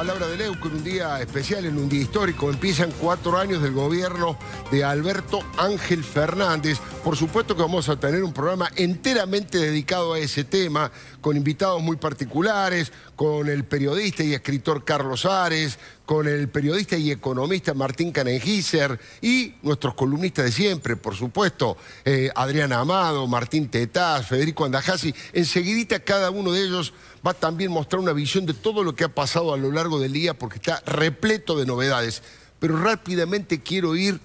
palabra de Leuco en un día especial, en un día histórico. Empiezan cuatro años del gobierno de Alberto Ángel Fernández. Por supuesto que vamos a tener un programa enteramente dedicado a ese tema, con invitados muy particulares, con el periodista y escritor Carlos Ares, con el periodista y economista Martín Canengiser y nuestros columnistas de siempre, por supuesto, eh, Adrián Amado, Martín Tetaz, Federico Andajasi. Enseguidita cada uno de ellos va a también mostrar una visión de todo lo que ha pasado a lo largo del día porque está repleto de novedades. Pero rápidamente quiero ir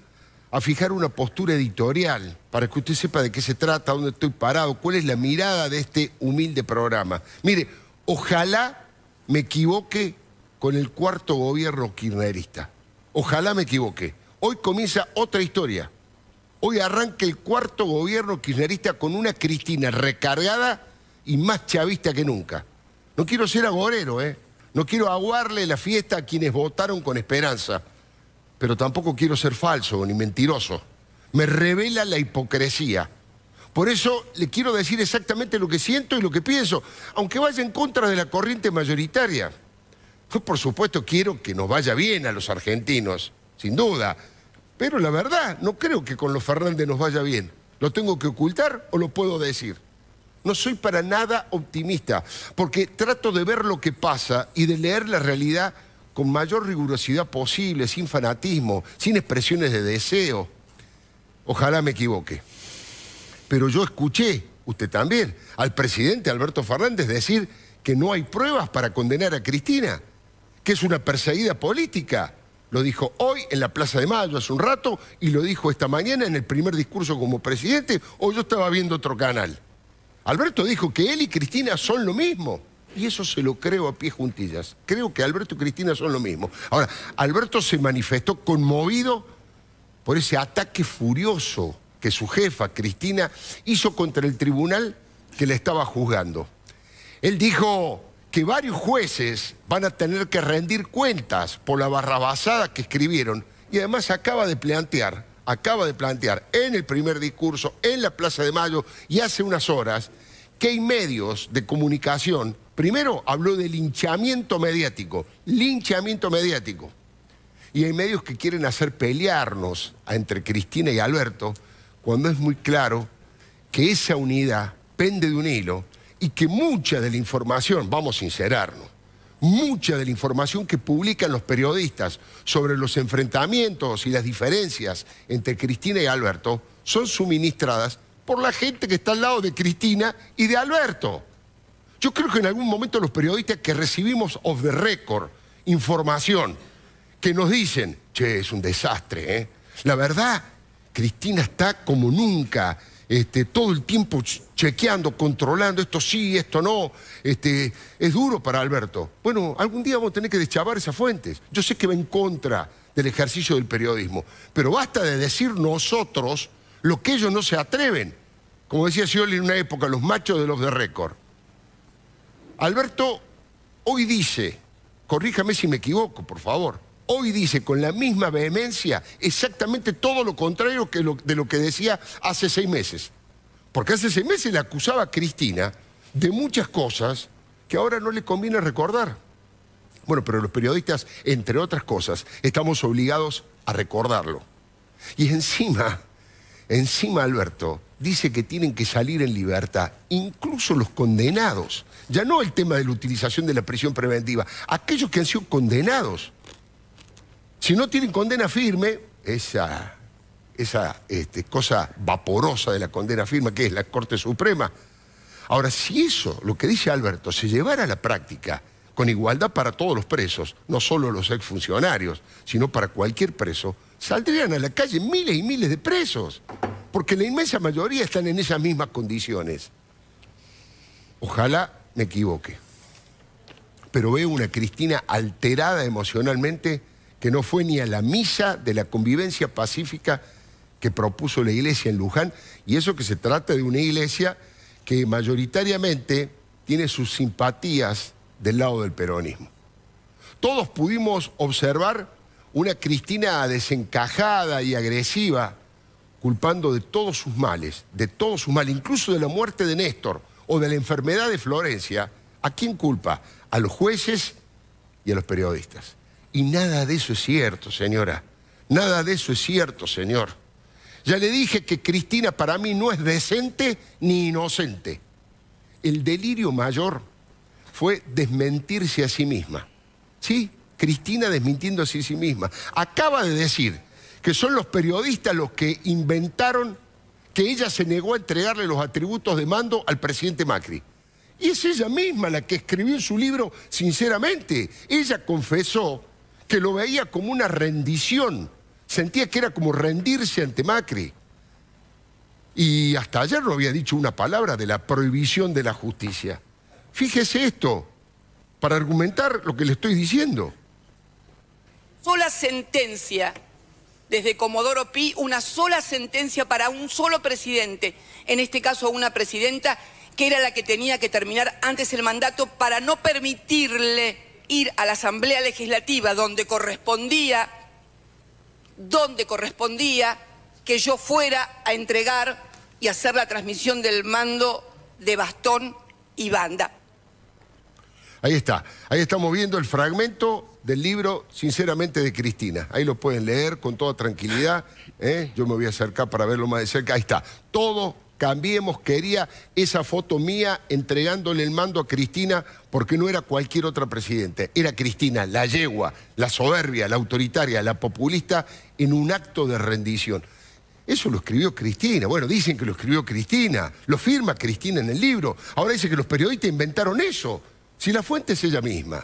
a fijar una postura editorial para que usted sepa de qué se trata, dónde estoy parado, cuál es la mirada de este humilde programa. Mire, ojalá me equivoque con el cuarto gobierno kirchnerista. Ojalá me equivoque. Hoy comienza otra historia. Hoy arranca el cuarto gobierno kirchnerista con una Cristina recargada y más chavista que nunca. No quiero ser agorero, ¿eh? No quiero aguarle la fiesta a quienes votaron con esperanza. Pero tampoco quiero ser falso ni mentiroso. Me revela la hipocresía. Por eso le quiero decir exactamente lo que siento y lo que pienso, aunque vaya en contra de la corriente mayoritaria. Yo, por supuesto, quiero que nos vaya bien a los argentinos, sin duda. Pero la verdad, no creo que con los Fernández nos vaya bien. ¿Lo tengo que ocultar o lo puedo decir? no soy para nada optimista, porque trato de ver lo que pasa y de leer la realidad con mayor rigurosidad posible, sin fanatismo, sin expresiones de deseo. Ojalá me equivoque. Pero yo escuché, usted también, al presidente Alberto Fernández decir que no hay pruebas para condenar a Cristina, que es una perseguida política. Lo dijo hoy en la Plaza de Mayo hace un rato y lo dijo esta mañana en el primer discurso como presidente o yo estaba viendo otro canal. Alberto dijo que él y Cristina son lo mismo. Y eso se lo creo a pie juntillas. Creo que Alberto y Cristina son lo mismo. Ahora, Alberto se manifestó conmovido por ese ataque furioso que su jefa, Cristina, hizo contra el tribunal que le estaba juzgando. Él dijo que varios jueces van a tener que rendir cuentas por la barrabasada que escribieron y además acaba de plantear acaba de plantear en el primer discurso, en la Plaza de Mayo y hace unas horas, que hay medios de comunicación, primero habló de linchamiento mediático, linchamiento mediático, y hay medios que quieren hacer pelearnos entre Cristina y Alberto, cuando es muy claro que esa unidad pende de un hilo y que mucha de la información, vamos a sincerarnos, Mucha de la información que publican los periodistas sobre los enfrentamientos y las diferencias entre Cristina y Alberto son suministradas por la gente que está al lado de Cristina y de Alberto. Yo creo que en algún momento los periodistas que recibimos off the record información que nos dicen, che, es un desastre, ¿eh? La verdad, Cristina está como nunca este, todo el tiempo chequeando, controlando, esto sí, esto no, este, es duro para Alberto. Bueno, algún día vamos a tener que deschavar esas fuentes. Yo sé que va en contra del ejercicio del periodismo, pero basta de decir nosotros lo que ellos no se atreven. Como decía Scioli en una época, los machos de los de récord. Alberto hoy dice, corríjame si me equivoco, por favor, hoy dice con la misma vehemencia exactamente todo lo contrario que de lo que decía hace seis meses. Porque hace seis meses le acusaba a Cristina de muchas cosas que ahora no le conviene recordar. Bueno, pero los periodistas, entre otras cosas, estamos obligados a recordarlo. Y encima, encima Alberto dice que tienen que salir en libertad, incluso los condenados. Ya no el tema de la utilización de la prisión preventiva, aquellos que han sido condenados si no tienen condena firme, esa, esa este, cosa vaporosa de la condena firme, que es la Corte Suprema. Ahora, si eso, lo que dice Alberto, se llevara a la práctica con igualdad para todos los presos, no solo los exfuncionarios, sino para cualquier preso, saldrían a la calle miles y miles de presos, porque la inmensa mayoría están en esas mismas condiciones. Ojalá me equivoque, pero veo una Cristina alterada emocionalmente que no fue ni a la misa de la convivencia pacífica que propuso la iglesia en Luján, y eso que se trata de una iglesia que mayoritariamente tiene sus simpatías del lado del peronismo. Todos pudimos observar una Cristina desencajada y agresiva, culpando de todos sus males, de todos sus males, incluso de la muerte de Néstor o de la enfermedad de Florencia, ¿a quién culpa? A los jueces y a los periodistas. Y nada de eso es cierto, señora. Nada de eso es cierto, señor. Ya le dije que Cristina para mí no es decente ni inocente. El delirio mayor fue desmentirse a sí misma. ¿Sí? Cristina desmintiéndose a sí misma. Acaba de decir que son los periodistas los que inventaron que ella se negó a entregarle los atributos de mando al presidente Macri. Y es ella misma la que escribió en su libro, sinceramente. Ella confesó que lo veía como una rendición, sentía que era como rendirse ante Macri. Y hasta ayer no había dicho una palabra de la prohibición de la justicia. Fíjese esto, para argumentar lo que le estoy diciendo. Sola sentencia, desde Comodoro Pi, una sola sentencia para un solo presidente, en este caso una presidenta, que era la que tenía que terminar antes el mandato para no permitirle ir a la Asamblea Legislativa donde correspondía, donde correspondía que yo fuera a entregar y hacer la transmisión del mando de bastón y banda. Ahí está, ahí estamos viendo el fragmento del libro Sinceramente de Cristina. Ahí lo pueden leer con toda tranquilidad. ¿eh? Yo me voy a acercar para verlo más de cerca. Ahí está, todo Cambiemos quería esa foto mía entregándole el mando a Cristina porque no era cualquier otra presidente. Era Cristina, la yegua, la soberbia, la autoritaria, la populista en un acto de rendición. Eso lo escribió Cristina. Bueno, dicen que lo escribió Cristina. Lo firma Cristina en el libro. Ahora dice que los periodistas inventaron eso. Si la fuente es ella misma.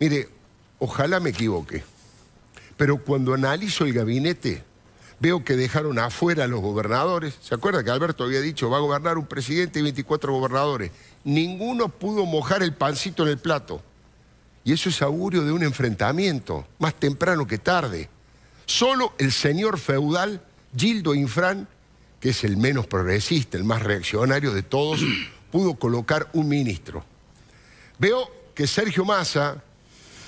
Mire, ojalá me equivoque. Pero cuando analizo el gabinete Veo que dejaron afuera a los gobernadores. ¿Se acuerda que Alberto había dicho, va a gobernar un presidente y 24 gobernadores? Ninguno pudo mojar el pancito en el plato. Y eso es augurio de un enfrentamiento, más temprano que tarde. Solo el señor feudal, Gildo Infran, que es el menos progresista, el más reaccionario de todos, pudo colocar un ministro. Veo que Sergio Massa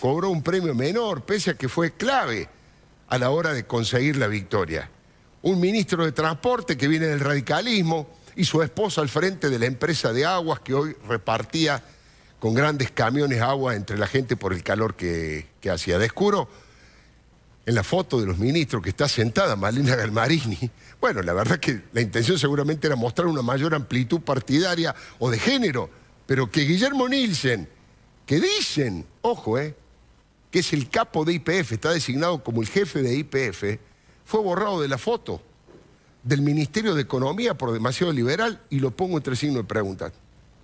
cobró un premio menor, pese a que fue clave a la hora de conseguir la victoria. Un ministro de transporte que viene del radicalismo y su esposa al frente de la empresa de aguas que hoy repartía con grandes camiones agua entre la gente por el calor que, hacía hacía. escuro. en la foto de los ministros que está sentada Malena Galmarini. Bueno, la verdad que la intención seguramente era mostrar una mayor amplitud partidaria o de género, pero que Guillermo Nielsen, que dicen, ojo, eh, que es el capo de IPF, está designado como el jefe de IPF, fue borrado de la foto del Ministerio de Economía por demasiado liberal y lo pongo entre signos de pregunta.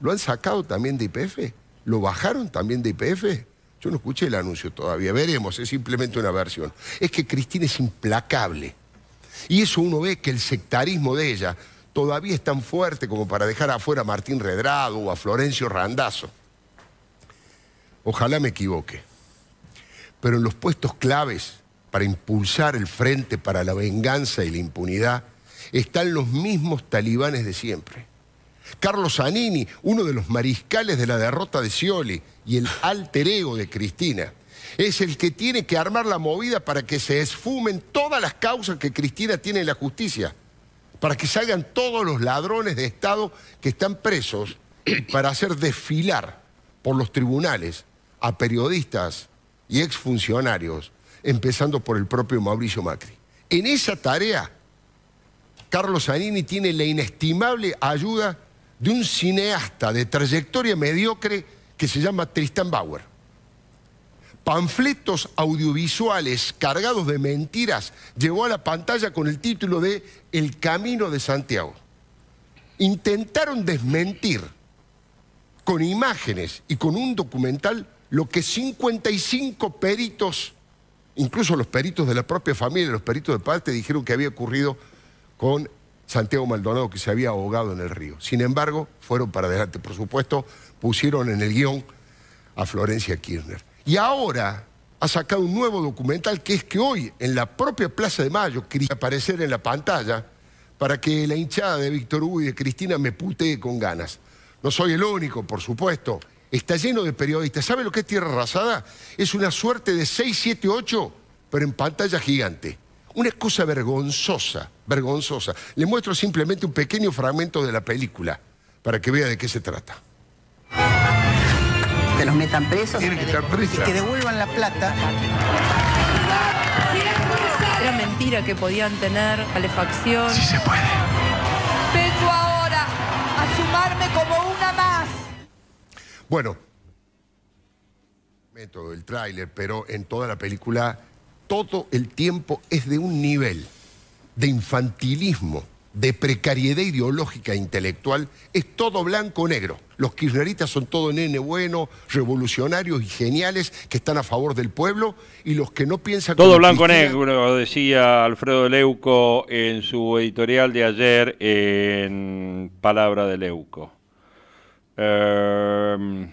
¿Lo han sacado también de IPF? ¿Lo bajaron también de IPF? Yo no escuché el anuncio todavía, veremos, es simplemente una versión. Es que Cristina es implacable. Y eso uno ve que el sectarismo de ella todavía es tan fuerte como para dejar afuera a Martín Redrado o a Florencio Randazo. Ojalá me equivoque pero en los puestos claves para impulsar el frente para la venganza y la impunidad están los mismos talibanes de siempre. Carlos Anini, uno de los mariscales de la derrota de Scioli y el alter ego de Cristina, es el que tiene que armar la movida para que se esfumen todas las causas que Cristina tiene en la justicia, para que salgan todos los ladrones de Estado que están presos para hacer desfilar por los tribunales a periodistas y exfuncionarios, empezando por el propio Mauricio Macri. En esa tarea, Carlos Zanini tiene la inestimable ayuda de un cineasta de trayectoria mediocre que se llama Tristan Bauer. Panfletos audiovisuales cargados de mentiras llevó a la pantalla con el título de El Camino de Santiago. Intentaron desmentir con imágenes y con un documental lo que 55 peritos, incluso los peritos de la propia familia, los peritos de parte, dijeron que había ocurrido con Santiago Maldonado, que se había ahogado en el río. Sin embargo, fueron para adelante. Por supuesto, pusieron en el guión a Florencia Kirchner. Y ahora ha sacado un nuevo documental que es que hoy, en la propia Plaza de Mayo, quería aparecer en la pantalla para que la hinchada de Víctor Hugo y de Cristina me putee con ganas. No soy el único, por supuesto. Está lleno de periodistas. ¿Sabe lo que es Tierra Arrasada? Es una suerte de 6, 7, 8, pero en pantalla gigante. Una excusa vergonzosa, vergonzosa. Le muestro simplemente un pequeño fragmento de la película para que vea de qué se trata. Que los metan presos. Tienen que estar presos. Y que devuelvan la plata. Era mentira que podían tener calefacción. Sí se puede. Vengo ahora a sumarme como bueno, método, el tráiler, pero en toda la película todo el tiempo es de un nivel de infantilismo, de precariedad ideológica e intelectual, es todo blanco o negro. Los kirchneristas son todo nene bueno, revolucionarios y geniales que están a favor del pueblo y los que no piensan... Todo blanco o negro, decía Alfredo Leuco en su editorial de ayer en Palabra de Leuco. Em,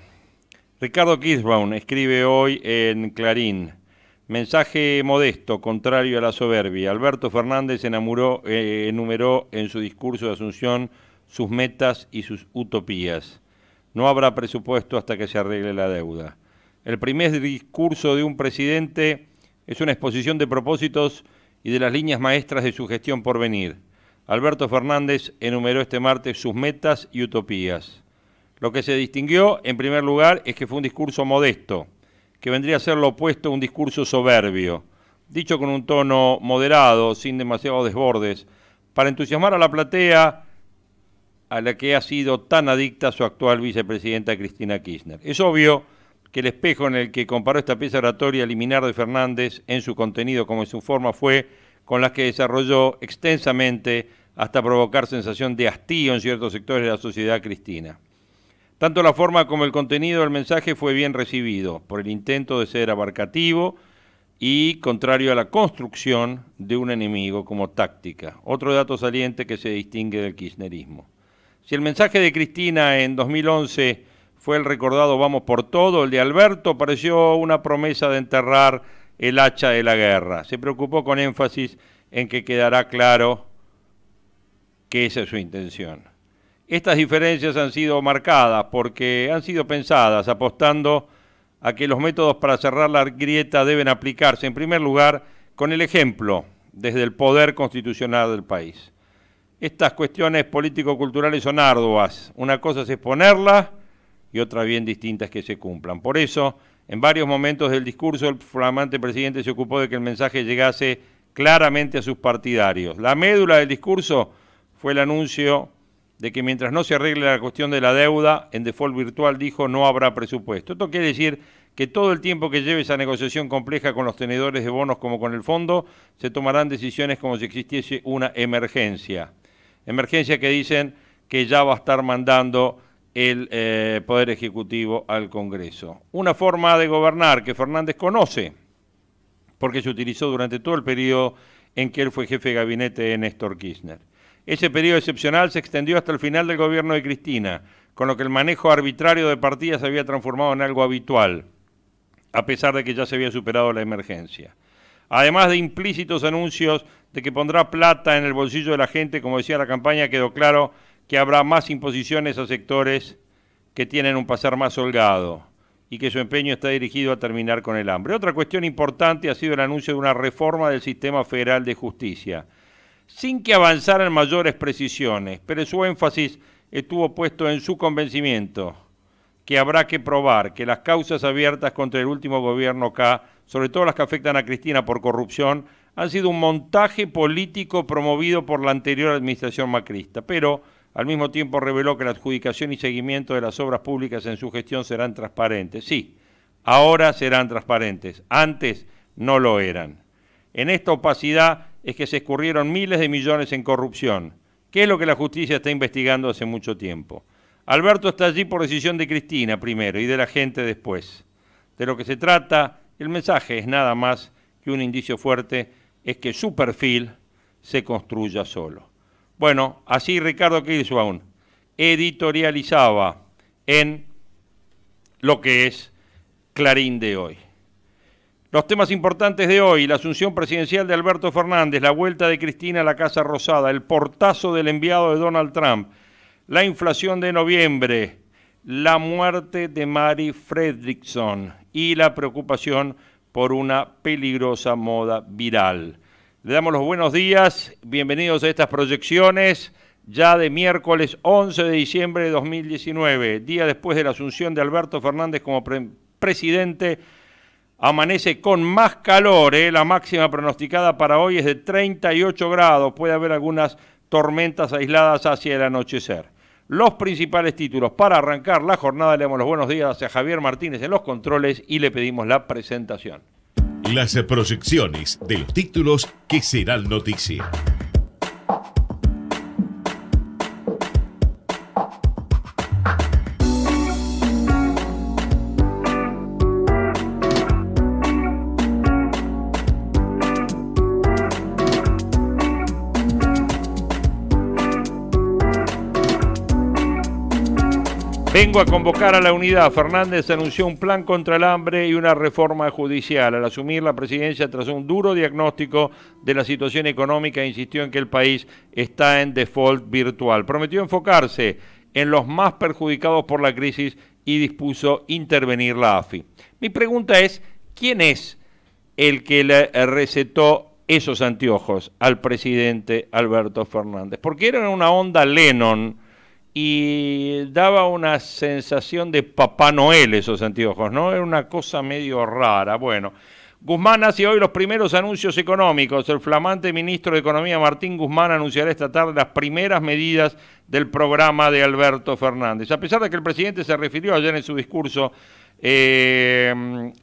Ricardo Kirchbaum escribe hoy en Clarín. Mensaje modesto, contrario a la soberbia. Alberto Fernández eh, enumeró en su discurso de Asunción sus metas y sus utopías. No habrá presupuesto hasta que se arregle la deuda. El primer discurso de un presidente es una exposición de propósitos y de las líneas maestras de su gestión por venir. Alberto Fernández enumeró este martes sus metas y utopías. Lo que se distinguió, en primer lugar, es que fue un discurso modesto, que vendría a ser lo opuesto a un discurso soberbio, dicho con un tono moderado, sin demasiados desbordes, para entusiasmar a la platea a la que ha sido tan adicta su actual vicepresidenta Cristina Kirchner. Es obvio que el espejo en el que comparó esta pieza oratoria eliminar de Fernández en su contenido como en su forma fue con las que desarrolló extensamente hasta provocar sensación de hastío en ciertos sectores de la sociedad cristina. Tanto la forma como el contenido del mensaje fue bien recibido por el intento de ser abarcativo y contrario a la construcción de un enemigo como táctica, otro dato saliente que se distingue del kirchnerismo. Si el mensaje de Cristina en 2011 fue el recordado vamos por todo, el de Alberto pareció una promesa de enterrar el hacha de la guerra. Se preocupó con énfasis en que quedará claro que esa es su intención. Estas diferencias han sido marcadas porque han sido pensadas apostando a que los métodos para cerrar la grieta deben aplicarse, en primer lugar, con el ejemplo desde el poder constitucional del país. Estas cuestiones político-culturales son arduas. Una cosa es exponerlas y otra bien distinta es que se cumplan. Por eso, en varios momentos del discurso, el flamante presidente se ocupó de que el mensaje llegase claramente a sus partidarios. La médula del discurso fue el anuncio de que mientras no se arregle la cuestión de la deuda, en default virtual dijo no habrá presupuesto. Esto quiere decir que todo el tiempo que lleve esa negociación compleja con los tenedores de bonos como con el fondo, se tomarán decisiones como si existiese una emergencia. Emergencia que dicen que ya va a estar mandando el eh, Poder Ejecutivo al Congreso. Una forma de gobernar que Fernández conoce, porque se utilizó durante todo el periodo en que él fue jefe de gabinete de Néstor Kirchner. Ese periodo excepcional se extendió hasta el final del gobierno de Cristina, con lo que el manejo arbitrario de partidas se había transformado en algo habitual, a pesar de que ya se había superado la emergencia. Además de implícitos anuncios de que pondrá plata en el bolsillo de la gente, como decía la campaña, quedó claro que habrá más imposiciones a sectores que tienen un pasar más holgado y que su empeño está dirigido a terminar con el hambre. Otra cuestión importante ha sido el anuncio de una reforma del sistema federal de justicia sin que avanzaran mayores precisiones, pero su énfasis estuvo puesto en su convencimiento que habrá que probar que las causas abiertas contra el último gobierno K, sobre todo las que afectan a Cristina por corrupción, han sido un montaje político promovido por la anterior administración macrista, pero al mismo tiempo reveló que la adjudicación y seguimiento de las obras públicas en su gestión serán transparentes. Sí, ahora serán transparentes, antes no lo eran. En esta opacidad es que se escurrieron miles de millones en corrupción, que es lo que la justicia está investigando hace mucho tiempo. Alberto está allí por decisión de Cristina primero y de la gente después. De lo que se trata, el mensaje es nada más que un indicio fuerte, es que su perfil se construya solo. Bueno, así Ricardo Kirchbaum editorializaba en lo que es Clarín de hoy. Los temas importantes de hoy, la asunción presidencial de Alberto Fernández, la vuelta de Cristina a la Casa Rosada, el portazo del enviado de Donald Trump, la inflación de noviembre, la muerte de Mary Fredrickson y la preocupación por una peligrosa moda viral. Le damos los buenos días, bienvenidos a estas proyecciones ya de miércoles 11 de diciembre de 2019, día después de la asunción de Alberto Fernández como presidente Amanece con más calor, eh. la máxima pronosticada para hoy es de 38 grados, puede haber algunas tormentas aisladas hacia el anochecer. Los principales títulos para arrancar la jornada le damos los buenos días a Javier Martínez en los controles y le pedimos la presentación. Las proyecciones de los títulos que serán noticia. Vengo a convocar a la unidad. Fernández anunció un plan contra el hambre y una reforma judicial. Al asumir la presidencia tras un duro diagnóstico de la situación económica, insistió en que el país está en default virtual. Prometió enfocarse en los más perjudicados por la crisis y dispuso intervenir la AFI. Mi pregunta es, ¿quién es el que le recetó esos anteojos al presidente Alberto Fernández? Porque era una onda Lennon y daba una sensación de Papá Noel esos anteojos, ¿no? Era una cosa medio rara. Bueno, Guzmán hace hoy los primeros anuncios económicos. El flamante ministro de Economía Martín Guzmán anunciará esta tarde las primeras medidas del programa de Alberto Fernández. A pesar de que el presidente se refirió ayer en su discurso eh,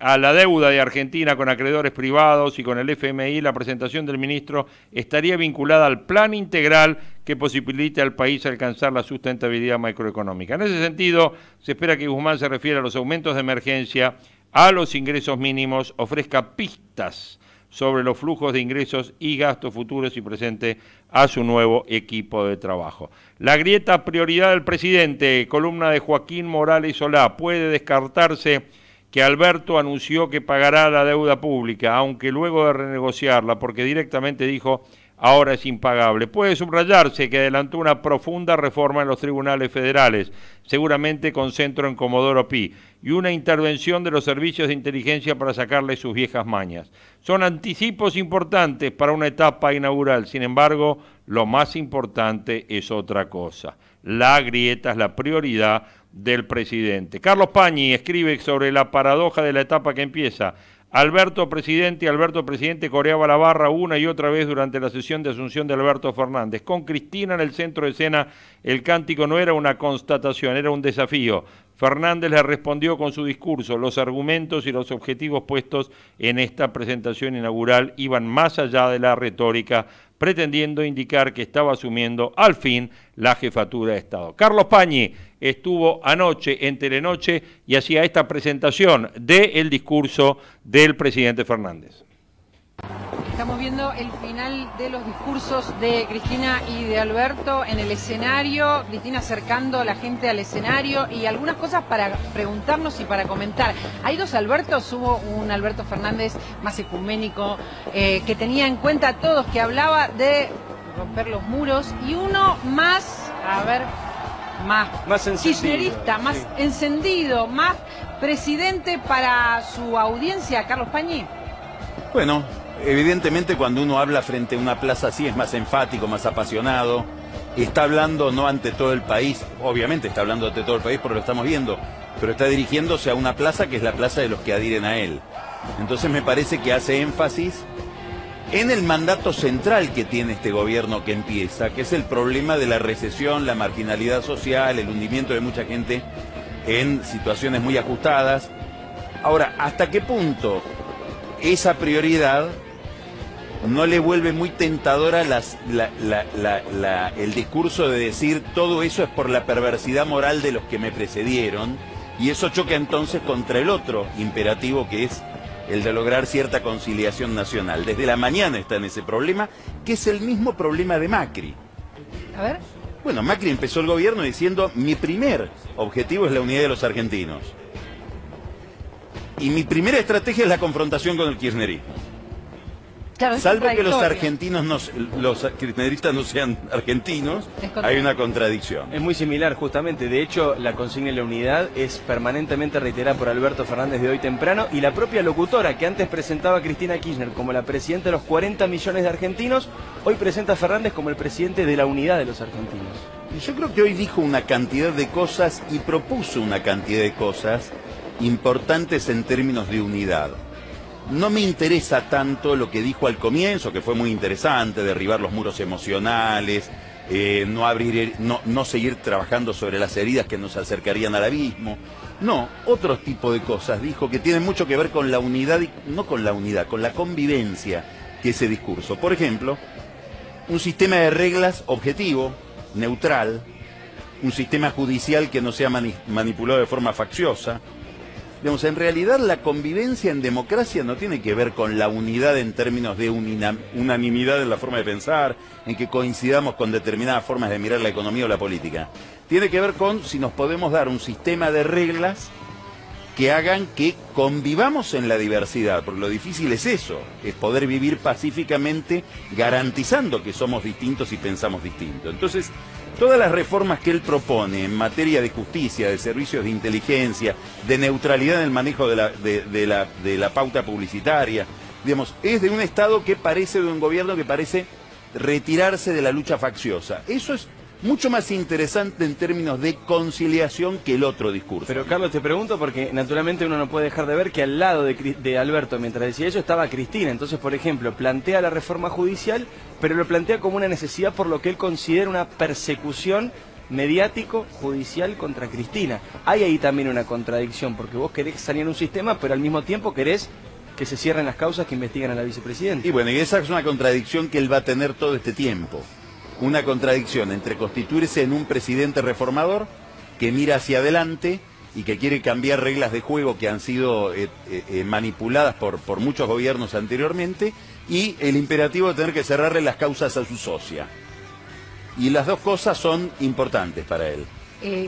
a la deuda de Argentina con acreedores privados y con el FMI, la presentación del ministro estaría vinculada al plan integral que posibilite al país alcanzar la sustentabilidad macroeconómica. En ese sentido, se espera que Guzmán se refiera a los aumentos de emergencia, a los ingresos mínimos, ofrezca pistas sobre los flujos de ingresos y gastos futuros y presentes a su nuevo equipo de trabajo. La grieta prioridad del presidente, columna de Joaquín Morales Solá, puede descartarse que Alberto anunció que pagará la deuda pública, aunque luego de renegociarla, porque directamente dijo ahora es impagable. Puede subrayarse que adelantó una profunda reforma en los tribunales federales, seguramente con centro en Comodoro Pi, y una intervención de los servicios de inteligencia para sacarle sus viejas mañas. Son anticipos importantes para una etapa inaugural, sin embargo, lo más importante es otra cosa. La grieta es la prioridad del presidente. Carlos Pañi escribe sobre la paradoja de la etapa que empieza. Alberto Presidente, Alberto Presidente coreaba la barra una y otra vez durante la sesión de asunción de Alberto Fernández. Con Cristina en el centro de escena, el cántico no era una constatación, era un desafío. Fernández le respondió con su discurso. Los argumentos y los objetivos puestos en esta presentación inaugural iban más allá de la retórica, pretendiendo indicar que estaba asumiendo al fin la jefatura de Estado. Carlos Pañi estuvo anoche en Telenoche y hacía esta presentación del discurso del presidente Fernández. Estamos viendo el final de los discursos de Cristina y de Alberto en el escenario, Cristina acercando a la gente al escenario y algunas cosas para preguntarnos y para comentar. Hay dos Albertos, hubo un Alberto Fernández más ecuménico, eh, que tenía en cuenta a todos, que hablaba de romper los muros, y uno más, a ver, más, más más encendido, más presidente para su audiencia, Carlos Pañi? Bueno, evidentemente cuando uno habla frente a una plaza así es más enfático, más apasionado. Está hablando no ante todo el país, obviamente está hablando ante todo el país porque lo estamos viendo, pero está dirigiéndose a una plaza que es la plaza de los que adhieren a él. Entonces me parece que hace énfasis en el mandato central que tiene este gobierno que empieza, que es el problema de la recesión, la marginalidad social, el hundimiento de mucha gente en situaciones muy ajustadas. Ahora, ¿hasta qué punto esa prioridad no le vuelve muy tentadora el discurso de decir todo eso es por la perversidad moral de los que me precedieron? Y eso choca entonces contra el otro imperativo que es el de lograr cierta conciliación nacional. Desde la mañana está en ese problema, que es el mismo problema de Macri. A ver. Bueno, Macri empezó el gobierno diciendo, mi primer objetivo es la unidad de los argentinos. Y mi primera estrategia es la confrontación con el kirchnerismo. Salvo que los argentinos, los kirchneristas no sean argentinos, hay una contradicción. Es muy similar, justamente. De hecho, la consigna de la unidad es permanentemente reiterada por Alberto Fernández de hoy temprano y la propia locutora que antes presentaba a Cristina Kirchner como la presidenta de los 40 millones de argentinos, hoy presenta a Fernández como el presidente de la unidad de los argentinos. Yo creo que hoy dijo una cantidad de cosas y propuso una cantidad de cosas importantes en términos de unidad no me interesa tanto lo que dijo al comienzo, que fue muy interesante, derribar los muros emocionales, eh, no, abrir, no, seguir trabajando sobre las heridas que nos acercarían al abismo. No, otro tipo de cosas, dijo, que tienen mucho que ver con la unidad, y, no con la unidad, con la convivencia que ese discurso. Por ejemplo, un sistema de reglas objetivo, neutral, un sistema judicial que no sea manipulado de forma facciosa, Digamos, en realidad la convivencia en democracia no tiene que ver con la unidad en términos de unanimidad en la forma de pensar, en que coincidamos con determinadas formas de mirar la economía o la política. Tiene que ver con si nos podemos dar un sistema de reglas que hagan que convivamos en la diversidad, porque lo difícil es eso, es poder vivir pacíficamente garantizando que somos distintos y pensamos distinto. Entonces, Todas las reformas que él propone en materia de justicia, de servicios de inteligencia, de neutralidad en el manejo de la, de la, de la pauta publicitaria, digamos, es de un Estado que parece, de un gobierno que parece retirarse de la lucha facciosa. Eso es mucho más interesante en términos de conciliación que el otro discurso. Pero Carlos, te pregunto porque naturalmente uno no puede dejar de ver que al lado de, de Alberto, mientras decía eso, estaba Cristina. Entonces, por ejemplo, plantea la reforma judicial, pero lo plantea como una necesidad por lo que él considera una persecución mediático judicial contra Cristina. Hay ahí también una contradicción, porque vos querés salir en un sistema, pero al mismo tiempo querés que se cierren las causas que investigan a la vicepresidenta. Y bueno, y esa es una contradicción que él va a tener todo este tiempo una contradicción entre constituirse en un presidente reformador que mira hacia adelante y que quiere cambiar reglas de juego que han sido eh, eh, eh, manipuladas por, por muchos gobiernos anteriormente y el imperativo de tener que cerrarle las causas a su socia. Y las dos cosas son importantes para él.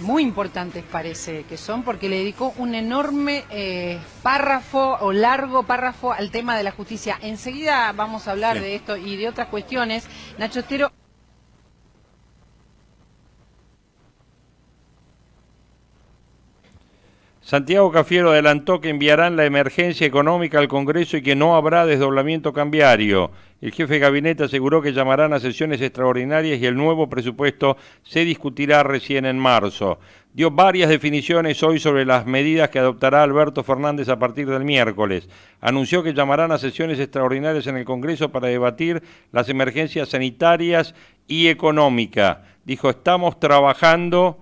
muy importantes parece que son, porque le dedicó un enorme párrafo o largo párrafo al tema de la justicia. Enseguida vamos a hablar de esto y de otras cuestiones. Nacho Estero. Santiago Cafiero adelantó que enviarán la emergencia económica al Congreso y que no habrá desdoblamiento cambiario. El jefe de gabinete aseguró que llamarán a sesiones extraordinarias y el nuevo presupuesto se discutirá recién en marzo. Dio varias definiciones hoy sobre las medidas que adoptará Alberto Fernández a partir del miércoles. Anunció que llamarán a sesiones extraordinarias en el Congreso para debatir las emergencias sanitarias y económicas. Dijo, estamos trabajando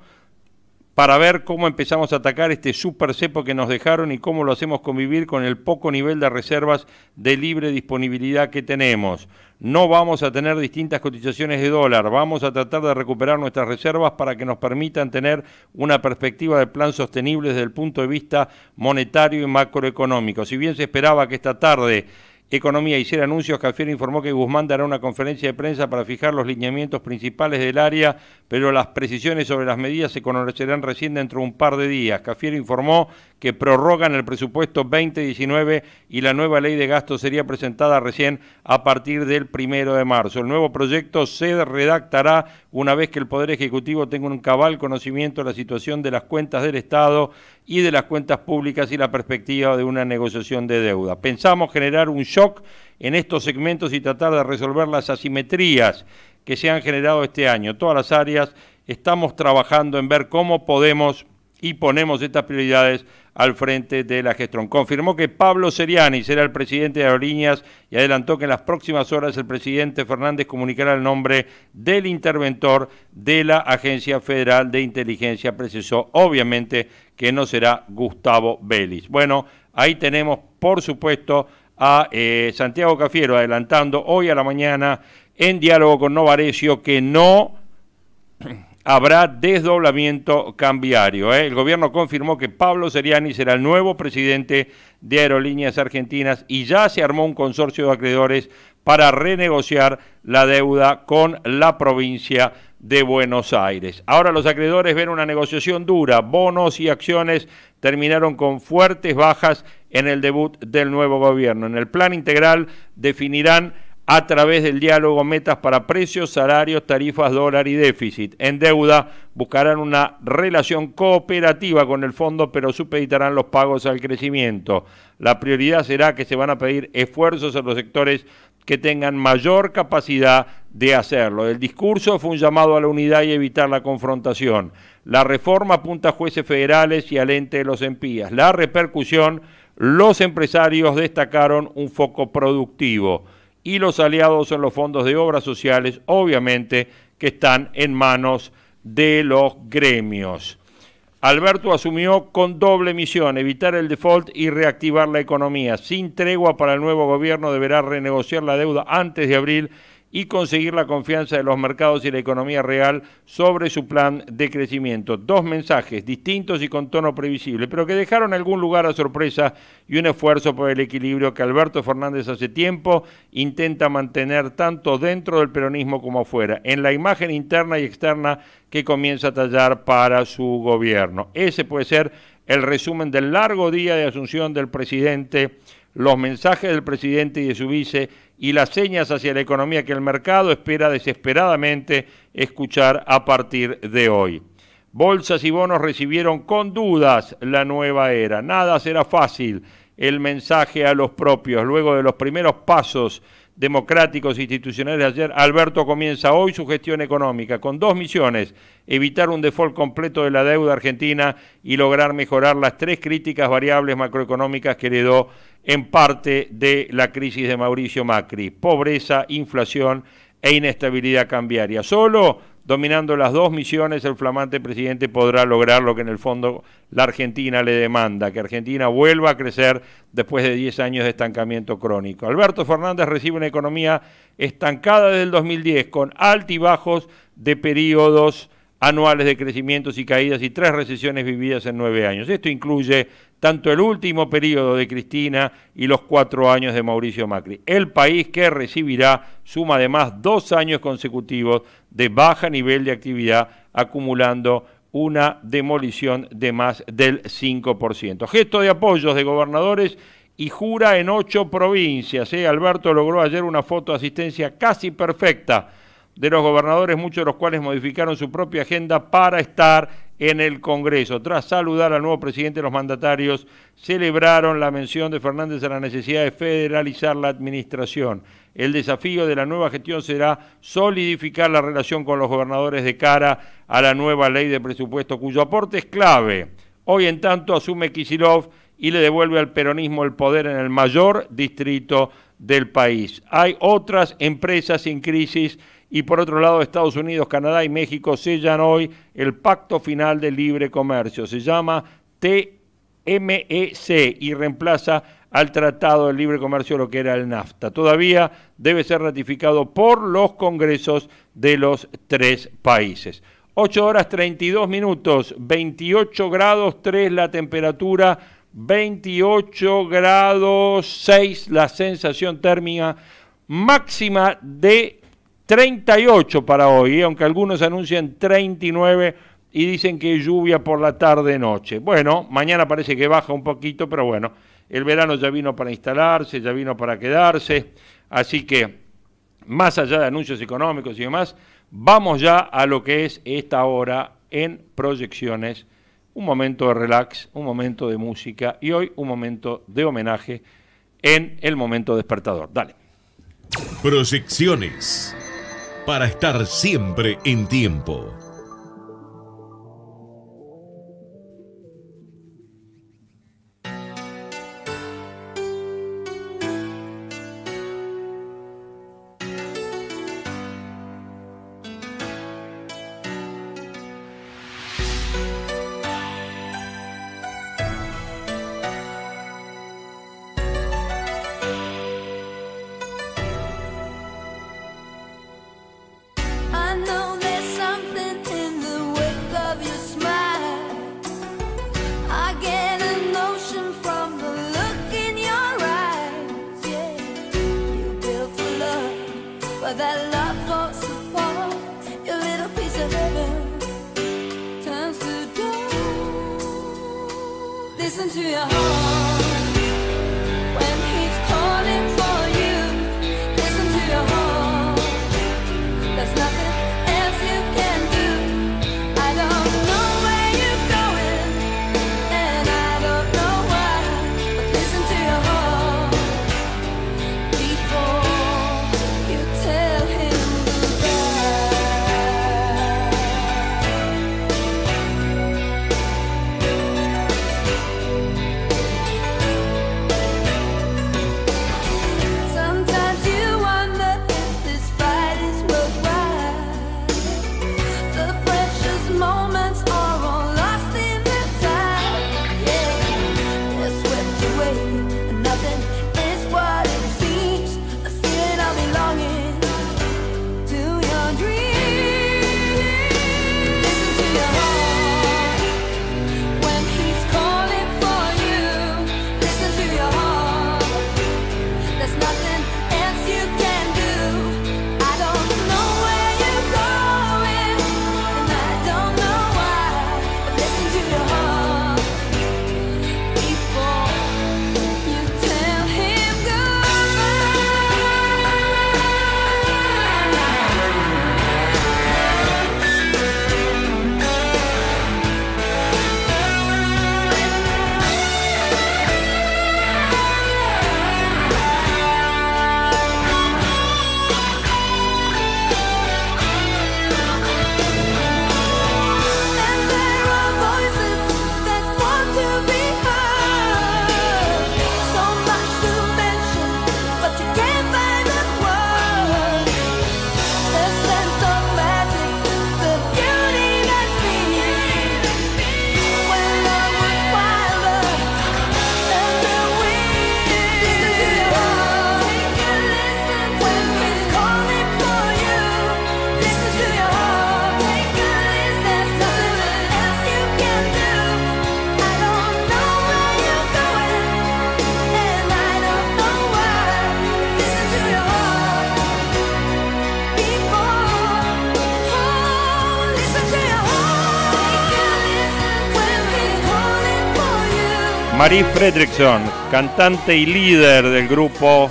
para ver cómo empezamos a atacar este super cepo que nos dejaron y cómo lo hacemos convivir con el poco nivel de reservas de libre disponibilidad que tenemos. No vamos a tener distintas cotizaciones de dólar, vamos a tratar de recuperar nuestras reservas para que nos permitan tener una perspectiva de plan sostenible desde el punto de vista monetario y macroeconómico. Si bien se esperaba que esta tarde Economía hiciera anuncios, Cafiero informó que Guzmán dará una conferencia de prensa para fijar los lineamientos principales del área, pero las precisiones sobre las medidas se conocerán recién dentro de un par de días. Cafiero informó que prorrogan el presupuesto 2019 y la nueva ley de gastos sería presentada recién a partir del primero de marzo. El nuevo proyecto se redactará una vez que el Poder Ejecutivo tenga un cabal conocimiento de la situación de las cuentas del Estado y de las cuentas públicas y la perspectiva de una negociación de deuda. Pensamos generar un shock en estos segmentos y tratar de resolver las asimetrías que se han generado este año. Todas las áreas estamos trabajando en ver cómo podemos y ponemos estas prioridades al frente de la gestión. Confirmó que Pablo Seriani será el presidente de Aerolíneas y adelantó que en las próximas horas el presidente Fernández comunicará el nombre del interventor de la Agencia Federal de Inteligencia. Precisó obviamente que no será Gustavo Vélez. Bueno, ahí tenemos por supuesto a eh, Santiago Cafiero adelantando hoy a la mañana en diálogo con Novarecio que no habrá desdoblamiento cambiario. ¿eh? El gobierno confirmó que Pablo Seriani será el nuevo presidente de Aerolíneas Argentinas y ya se armó un consorcio de acreedores para renegociar la deuda con la provincia de Buenos Aires. Ahora los acreedores ven una negociación dura, bonos y acciones terminaron con fuertes bajas en el debut del nuevo gobierno. En el plan integral definirán a través del diálogo metas para precios, salarios, tarifas, dólar y déficit. En deuda buscarán una relación cooperativa con el fondo, pero supeditarán los pagos al crecimiento. La prioridad será que se van a pedir esfuerzos a los sectores que tengan mayor capacidad de hacerlo. El discurso fue un llamado a la unidad y evitar la confrontación. La reforma apunta a jueces federales y al ente de los empías. La repercusión, los empresarios destacaron un foco productivo y los aliados en los fondos de obras sociales, obviamente, que están en manos de los gremios. Alberto asumió con doble misión, evitar el default y reactivar la economía. Sin tregua para el nuevo gobierno deberá renegociar la deuda antes de abril y conseguir la confianza de los mercados y la economía real sobre su plan de crecimiento. Dos mensajes distintos y con tono previsible, pero que dejaron algún lugar a sorpresa y un esfuerzo por el equilibrio que Alberto Fernández hace tiempo intenta mantener tanto dentro del peronismo como afuera, en la imagen interna y externa que comienza a tallar para su gobierno. Ese puede ser el resumen del largo día de asunción del presidente los mensajes del presidente y de su vice y las señas hacia la economía que el mercado espera desesperadamente escuchar a partir de hoy. Bolsas y bonos recibieron con dudas la nueva era. Nada será fácil el mensaje a los propios luego de los primeros pasos democráticos e institucionales de ayer, Alberto comienza hoy su gestión económica con dos misiones, evitar un default completo de la deuda argentina y lograr mejorar las tres críticas variables macroeconómicas que heredó en parte de la crisis de Mauricio Macri, pobreza, inflación e inestabilidad cambiaria. Solo Dominando las dos misiones, el flamante presidente podrá lograr lo que en el fondo la Argentina le demanda, que Argentina vuelva a crecer después de 10 años de estancamiento crónico. Alberto Fernández recibe una economía estancada desde el 2010, con altibajos de periodos anuales de crecimientos y caídas y tres recesiones vividas en nueve años. Esto incluye tanto el último periodo de Cristina y los cuatro años de Mauricio Macri. El país que recibirá suma además dos años consecutivos de baja nivel de actividad, acumulando una demolición de más del 5%. Gesto de apoyos de gobernadores y jura en ocho provincias. ¿eh? Alberto logró ayer una foto de asistencia casi perfecta de los gobernadores, muchos de los cuales modificaron su propia agenda para estar en el Congreso. Tras saludar al nuevo presidente, los mandatarios celebraron la mención de Fernández a la necesidad de federalizar la administración. El desafío de la nueva gestión será solidificar la relación con los gobernadores de cara a la nueva ley de presupuesto, cuyo aporte es clave. Hoy, en tanto, asume Kisilov y le devuelve al peronismo el poder en el mayor distrito del país. Hay otras empresas en crisis y por otro lado Estados Unidos, Canadá y México sellan hoy el Pacto Final de Libre Comercio. Se llama TMEC y reemplaza al Tratado de Libre Comercio lo que era el NAFTA. Todavía debe ser ratificado por los congresos de los tres países. 8 horas 32 minutos, 28 grados 3 la temperatura, 28 grados 6 la sensación térmica máxima de 38 para hoy, eh, aunque algunos anuncian 39 y dicen que lluvia por la tarde-noche. Bueno, mañana parece que baja un poquito, pero bueno, el verano ya vino para instalarse, ya vino para quedarse, así que más allá de anuncios económicos y demás, vamos ya a lo que es esta hora en proyecciones, un momento de relax, un momento de música y hoy un momento de homenaje en el momento despertador. Dale. Proyecciones para estar siempre en tiempo. Marie Fredriksson, cantante y líder del grupo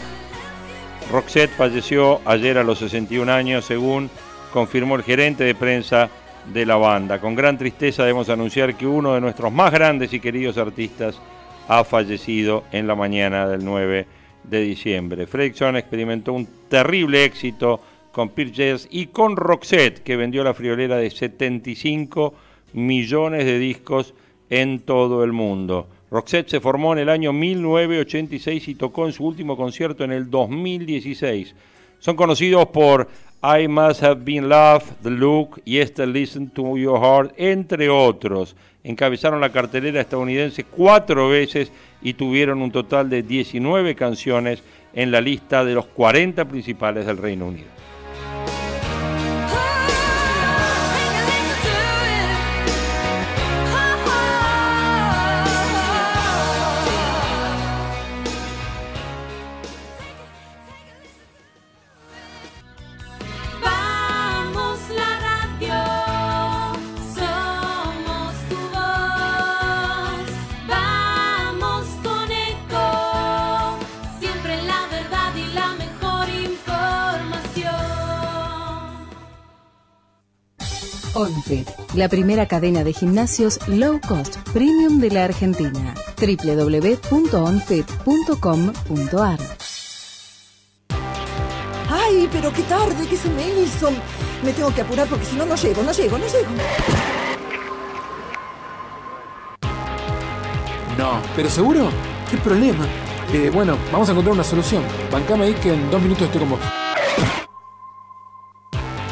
Roxette, falleció ayer a los 61 años, según confirmó el gerente de prensa de la banda. Con gran tristeza debemos anunciar que uno de nuestros más grandes y queridos artistas ha fallecido en la mañana del 9 de diciembre. Fredrickson experimentó un terrible éxito con Pierce y con Roxette, que vendió la friolera de 75 millones de discos en todo el mundo. Roxette se formó en el año 1986 y tocó en su último concierto en el 2016. Son conocidos por I Must Have Been Love, The Look, y Este Listen to Your Heart, entre otros. Encabezaron la cartelera estadounidense cuatro veces y tuvieron un total de 19 canciones en la lista de los 40 principales del Reino Unido. la primera cadena de gimnasios low cost premium de la Argentina. www.onfit.com.ar ¡Ay, pero qué tarde qué se me hizo! Me tengo que apurar porque si no, no llego, no llego, no llego. No, pero seguro, ¿qué problema? Eh, bueno, vamos a encontrar una solución. Bancame ahí que en dos minutos estoy con vos.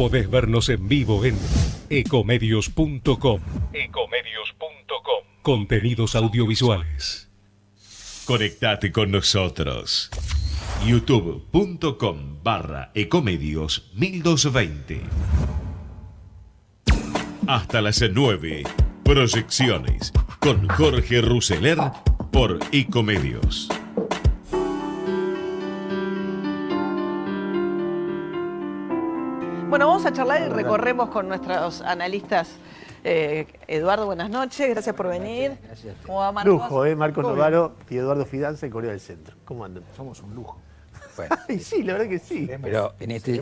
podés vernos en vivo en ecomedios.com. Ecomedios.com. Contenidos audiovisuales. Conectate con nosotros. youtube.com barra ecomedios 1220. Hasta las 9. Proyecciones con Jorge Ruseler por Ecomedios. Bueno, vamos a charlar y recorremos con nuestros analistas. Eh, Eduardo, buenas noches, gracias por venir. Gracias, Lujo, ¿eh? Marcos Novaro y Eduardo Fidanza en Corea del Centro. ¿Cómo andan? Somos un lujo. sí, la verdad que sí. Pero en este,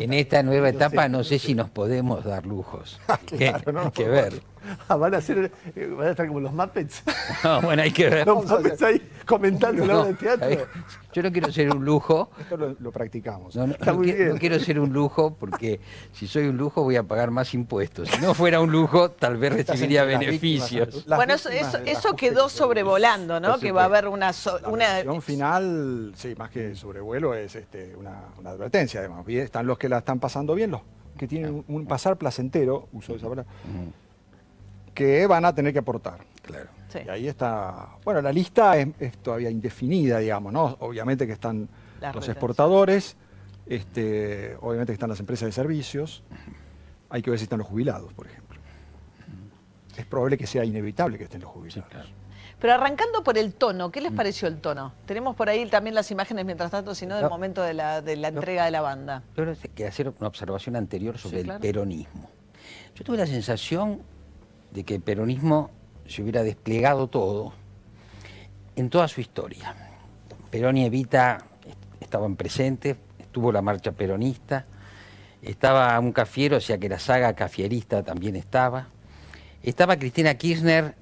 En esta nueva etapa no sé si nos podemos dar lujos. Ah, claro, que, que ver. Ah, van a ser, eh, van a estar como los Muppets. Ah, bueno, hay que ver. Los Muppets ahí comentando la obra de teatro. yo no quiero ser un lujo. Esto lo, practicamos. No, quiero, bien. ser un lujo porque si soy un lujo voy a pagar más impuestos. Si no fuera un lujo, tal vez recibiría beneficios. bueno, eso, quedó sobrevolando, ¿no? Que va a haber una... So, la final, sí, más que sobrevuelo, es este, una, advertencia además. Están los que la están pasando bien, los que tienen un pasar placentero, uso esa palabra, que van a tener que aportar. Claro. Y ahí está. Bueno, la lista es, todavía indefinida, digamos, ¿no? Obviamente que están los exportadores, este, obviamente que están las empresas de servicios. Hay que ver si están los jubilados, por ejemplo. Es probable que sea inevitable que estén los jubilados. Pero arrancando por el tono, ¿qué les mm. pareció el tono? Tenemos por ahí también las imágenes, mientras tanto, sino del momento de la, entrega de la banda. Yo que hacer una observación anterior sobre el peronismo. Yo tuve la sensación de que el peronismo se hubiera desplegado todo en toda su historia. Perón y Evita estaban presentes, estuvo la marcha peronista, estaba un cafiero, o sea que la saga cafierista también estaba. Estaba Cristina Kirchner,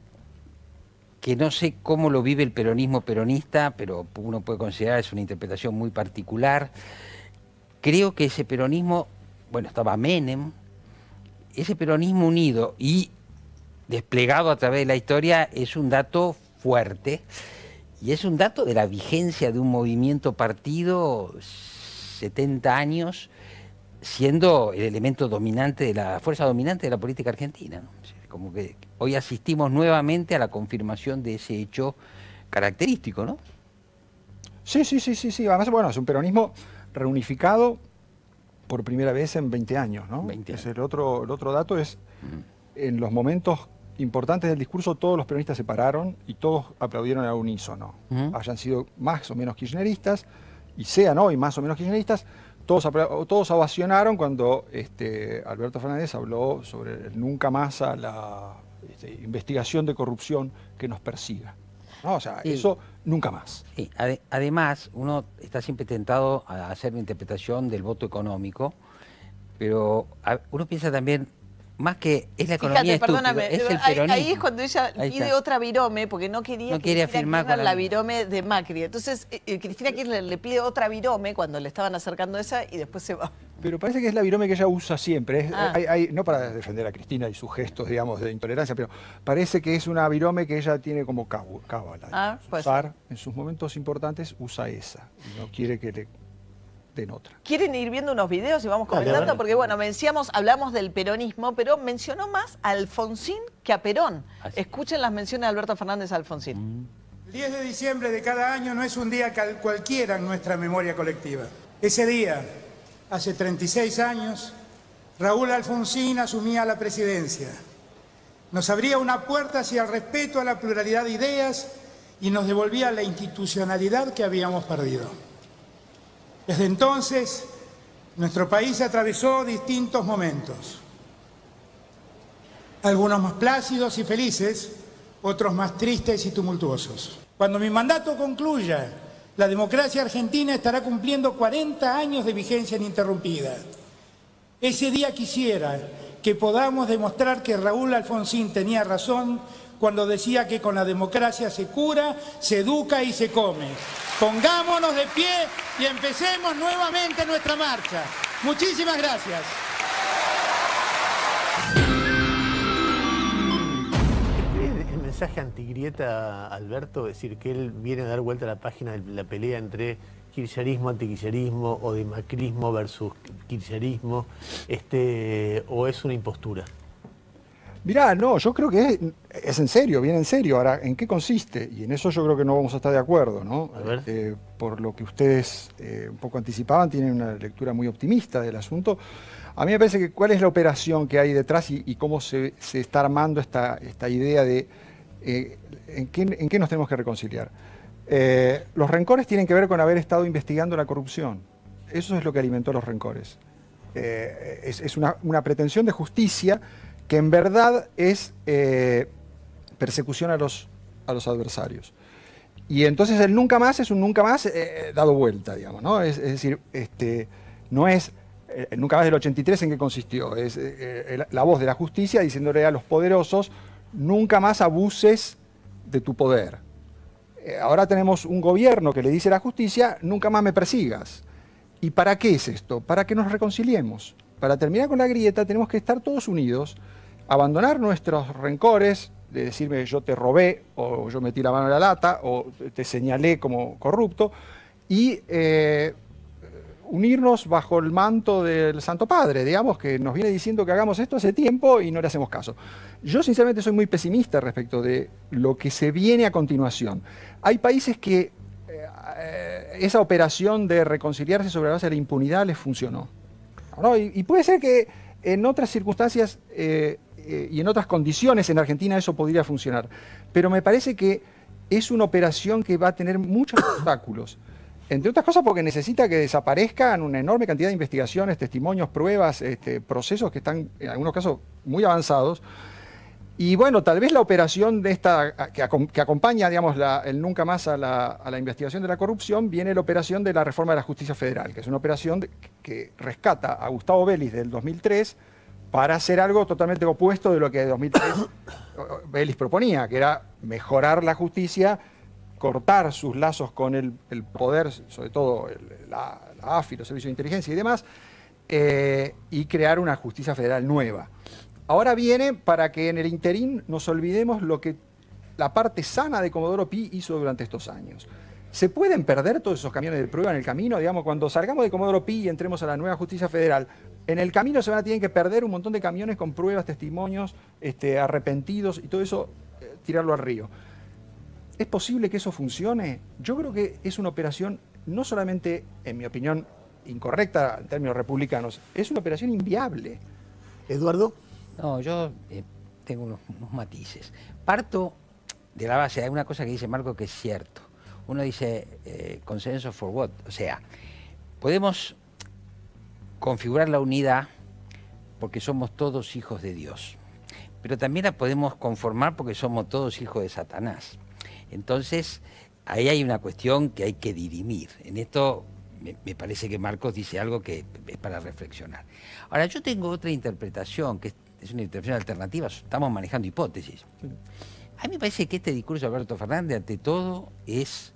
que no sé cómo lo vive el peronismo peronista, pero uno puede considerar es una interpretación muy particular. Creo que ese peronismo, bueno, estaba Menem, ese peronismo unido y desplegado a través de la historia es un dato fuerte y es un dato de la vigencia de un movimiento partido 70 años siendo el elemento dominante de la fuerza dominante de la política argentina. Como que hoy asistimos nuevamente a la confirmación de ese hecho característico, ¿no? Sí, sí, sí, sí, sí. Además, bueno, es un peronismo reunificado por primera vez en 20 años, ¿no? Es el otro, el otro dato es mm. en los momentos importantes del discurso, todos los periodistas se pararon y todos aplaudieron a unísono. Hayan sido más o menos kirchneristas, y sean hoy más o menos kirchneristas, todos, todos ovacionaron cuando este, Alberto Fernández habló sobre nunca más a la este, investigación de corrupción que nos persiga. O sea, eso nunca más. además, uno está siempre tentado a hacer una interpretación del voto económico, pero uno piensa también más que es la economía Fíjate, perdóname, es el ahí, ahí, es cuando ella pide otra virome porque no quería que quiere afirmar la virome de Macri. Entonces eh, eh, Cristina Kirchner le pide otra virome cuando le estaban acercando esa y después se va. Pero parece que es la virome que ella usa siempre. Ah. no para defender a Cristina y sus gestos, digamos, de intolerancia, pero parece que es una virome que ella tiene como cábala. Ah, pues. Usar en sus momentos importantes usa esa. no quiere que le en otra. ¿Quieren ir viendo unos videos y vamos comentando? Porque bueno, hablamos del peronismo, pero mencionó más a Alfonsín que a Perón. Escuchen las menciones de Alberto Fernández a Alfonsín. El 10 de diciembre de cada año no es un día cualquiera en nuestra memoria colectiva. Ese día, hace 36 años, Raúl Alfonsín asumía la presidencia. Nos abría una puerta hacia el respeto a la pluralidad de ideas y nos devolvía la institucionalidad que habíamos perdido. Desde entonces, nuestro país atravesó distintos momentos, algunos más plácidos y felices, otros más tristes y tumultuosos. Cuando mi mandato concluya, la democracia argentina estará cumpliendo 40 años de vigencia ininterrumpida. Ese día quisiera que podamos demostrar que Raúl Alfonsín tenía razón cuando decía que con la democracia se cura, se educa y se come. Pongámonos de pie y empecemos nuevamente nuestra marcha. Muchísimas gracias. el mensaje antigrieta, Alberto, decir, que él viene a dar vuelta a la página de la pelea entre kirchnerismo, antikirchnerismo, o de versus kirchnerismo, este, o es una impostura? Mirá, no, yo creo que es, en serio, bien en serio. Ahora, ¿en qué consiste? Y en eso yo creo que no vamos a estar de acuerdo, ¿no? Eh, por lo que ustedes eh, un poco anticipaban, tienen una lectura muy optimista del asunto. A mí me parece que cuál es la operación que hay detrás y, cómo se, está armando esta, idea de eh, ¿en, qué, nos tenemos que reconciliar. los rencores tienen que ver con haber estado investigando la corrupción. Eso es lo que alimentó los rencores. es, una pretensión de justicia que en verdad es eh, persecución a los, a los adversarios. Y entonces el nunca más es un nunca más eh, eh, dado vuelta, digamos, ¿no? Es, decir, este, no es el nunca más del 83 en qué consistió, es la voz de la justicia diciéndole a los poderosos, nunca más abuses de tu poder. Ahora tenemos un gobierno que le dice a la justicia, nunca más me persigas. ¿Y para qué es esto? Para que nos reconciliemos. Para terminar con la grieta tenemos que estar todos unidos abandonar nuestros rencores, de decirme yo te robé o yo metí la mano en la lata o te señalé como corrupto y eh, unirnos bajo el manto del Santo Padre, digamos, que nos viene diciendo que hagamos esto hace tiempo y no le hacemos caso. Yo sinceramente soy muy pesimista respecto de lo que se viene a continuación. Hay países que eh, eh, esa operación de reconciliarse sobre la base de la impunidad les funcionó. Y, puede ser que en otras circunstancias... Eh, y en otras condiciones en Argentina eso podría funcionar. Pero me parece que es una operación que va a tener muchos obstáculos. Entre otras cosas porque necesita que desaparezcan una enorme cantidad de investigaciones, testimonios, pruebas, este, procesos que están en algunos casos muy avanzados. Y bueno, tal vez la operación de esta que, acompaña, digamos, el nunca más a la, investigación de la corrupción, viene la operación de la reforma de la justicia federal, que es una operación que rescata a Gustavo Vélez del 2003 para hacer algo totalmente opuesto de lo que en 2003 Vélez proponía, que era mejorar la justicia, cortar sus lazos con el, poder, sobre todo la, AFI, los servicios de inteligencia y demás, eh, y crear una justicia federal nueva. Ahora viene para que en el interín nos olvidemos lo que la parte sana de Comodoro Pi hizo durante estos años. ¿Se pueden perder todos esos camiones de prueba en el camino? Digamos, cuando salgamos de Comodoro Pi y entremos a la nueva justicia federal, en el camino se van a tener que perder un montón de camiones con pruebas, testimonios, este, arrepentidos y todo eso, eh, tirarlo al río. ¿Es posible que eso funcione? Yo creo que es una operación no solamente, en mi opinión, incorrecta en términos republicanos, es una operación inviable. Eduardo. No, yo eh, tengo unos, matices. Parto de la base, hay una cosa que dice Marco que es cierto. Uno dice, eh, consenso for what? O sea, podemos configurar la unidad porque somos todos hijos de Dios, pero también la podemos conformar porque somos todos hijos de Satanás. Entonces, ahí hay una cuestión que hay que dirimir. En esto me, parece que Marcos dice algo que es para reflexionar. Ahora, yo tengo otra interpretación, que es una interpretación alternativa, estamos manejando hipótesis. A mí me parece que este discurso de Alberto Fernández, ante todo, es,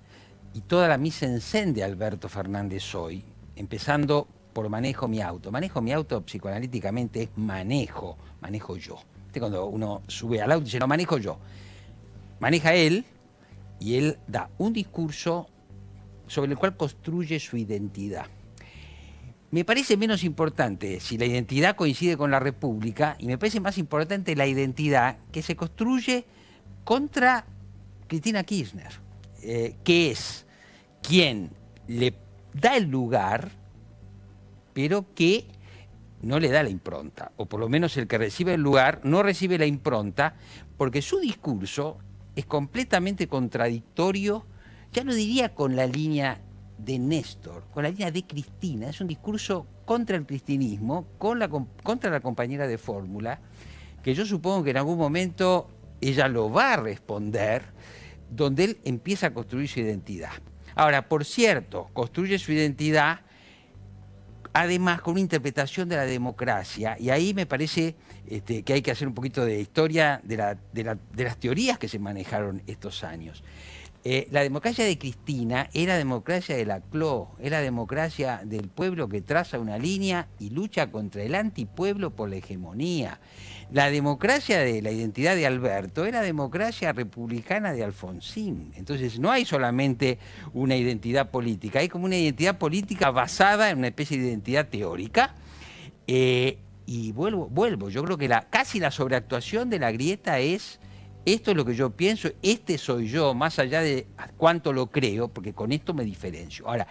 y toda la misa encende Alberto Fernández hoy, empezando por manejo mi auto. Manejo mi auto psicoanalíticamente es manejo, manejo yo. ...este Cuando uno sube al auto y dice, no, manejo yo. Maneja él y él da un discurso sobre el cual construye su identidad. Me parece menos importante si la identidad coincide con la república y me parece más importante la identidad que se construye contra Cristina Kirchner, eh, que es quien le da el lugar pero que no le da la impronta, o por lo menos el que recibe el lugar no recibe la impronta, porque su discurso es completamente contradictorio, ya lo diría con la línea de Néstor, con la línea de Cristina, es un discurso contra el cristinismo, con la, contra la compañera de fórmula, que yo supongo que en algún momento ella lo va a responder, donde él empieza a construir su identidad. Ahora, por cierto, construye su identidad además con una interpretación de la democracia, y ahí me parece este, que hay que hacer un poquito de historia de, las teorías que se manejaron estos años. Eh, la democracia de Cristina era democracia de la CLO, era democracia del pueblo que traza una línea y lucha contra el antipueblo por la hegemonía la democracia de la identidad de Alberto era democracia republicana de Alfonsín. Entonces no hay solamente una identidad política, hay como una identidad política basada en una especie de identidad teórica. Eh, y vuelvo, vuelvo, yo creo que la, casi la sobreactuación de la grieta es esto es lo que yo pienso, este soy yo, más allá de cuánto lo creo, porque con esto me diferencio. Ahora,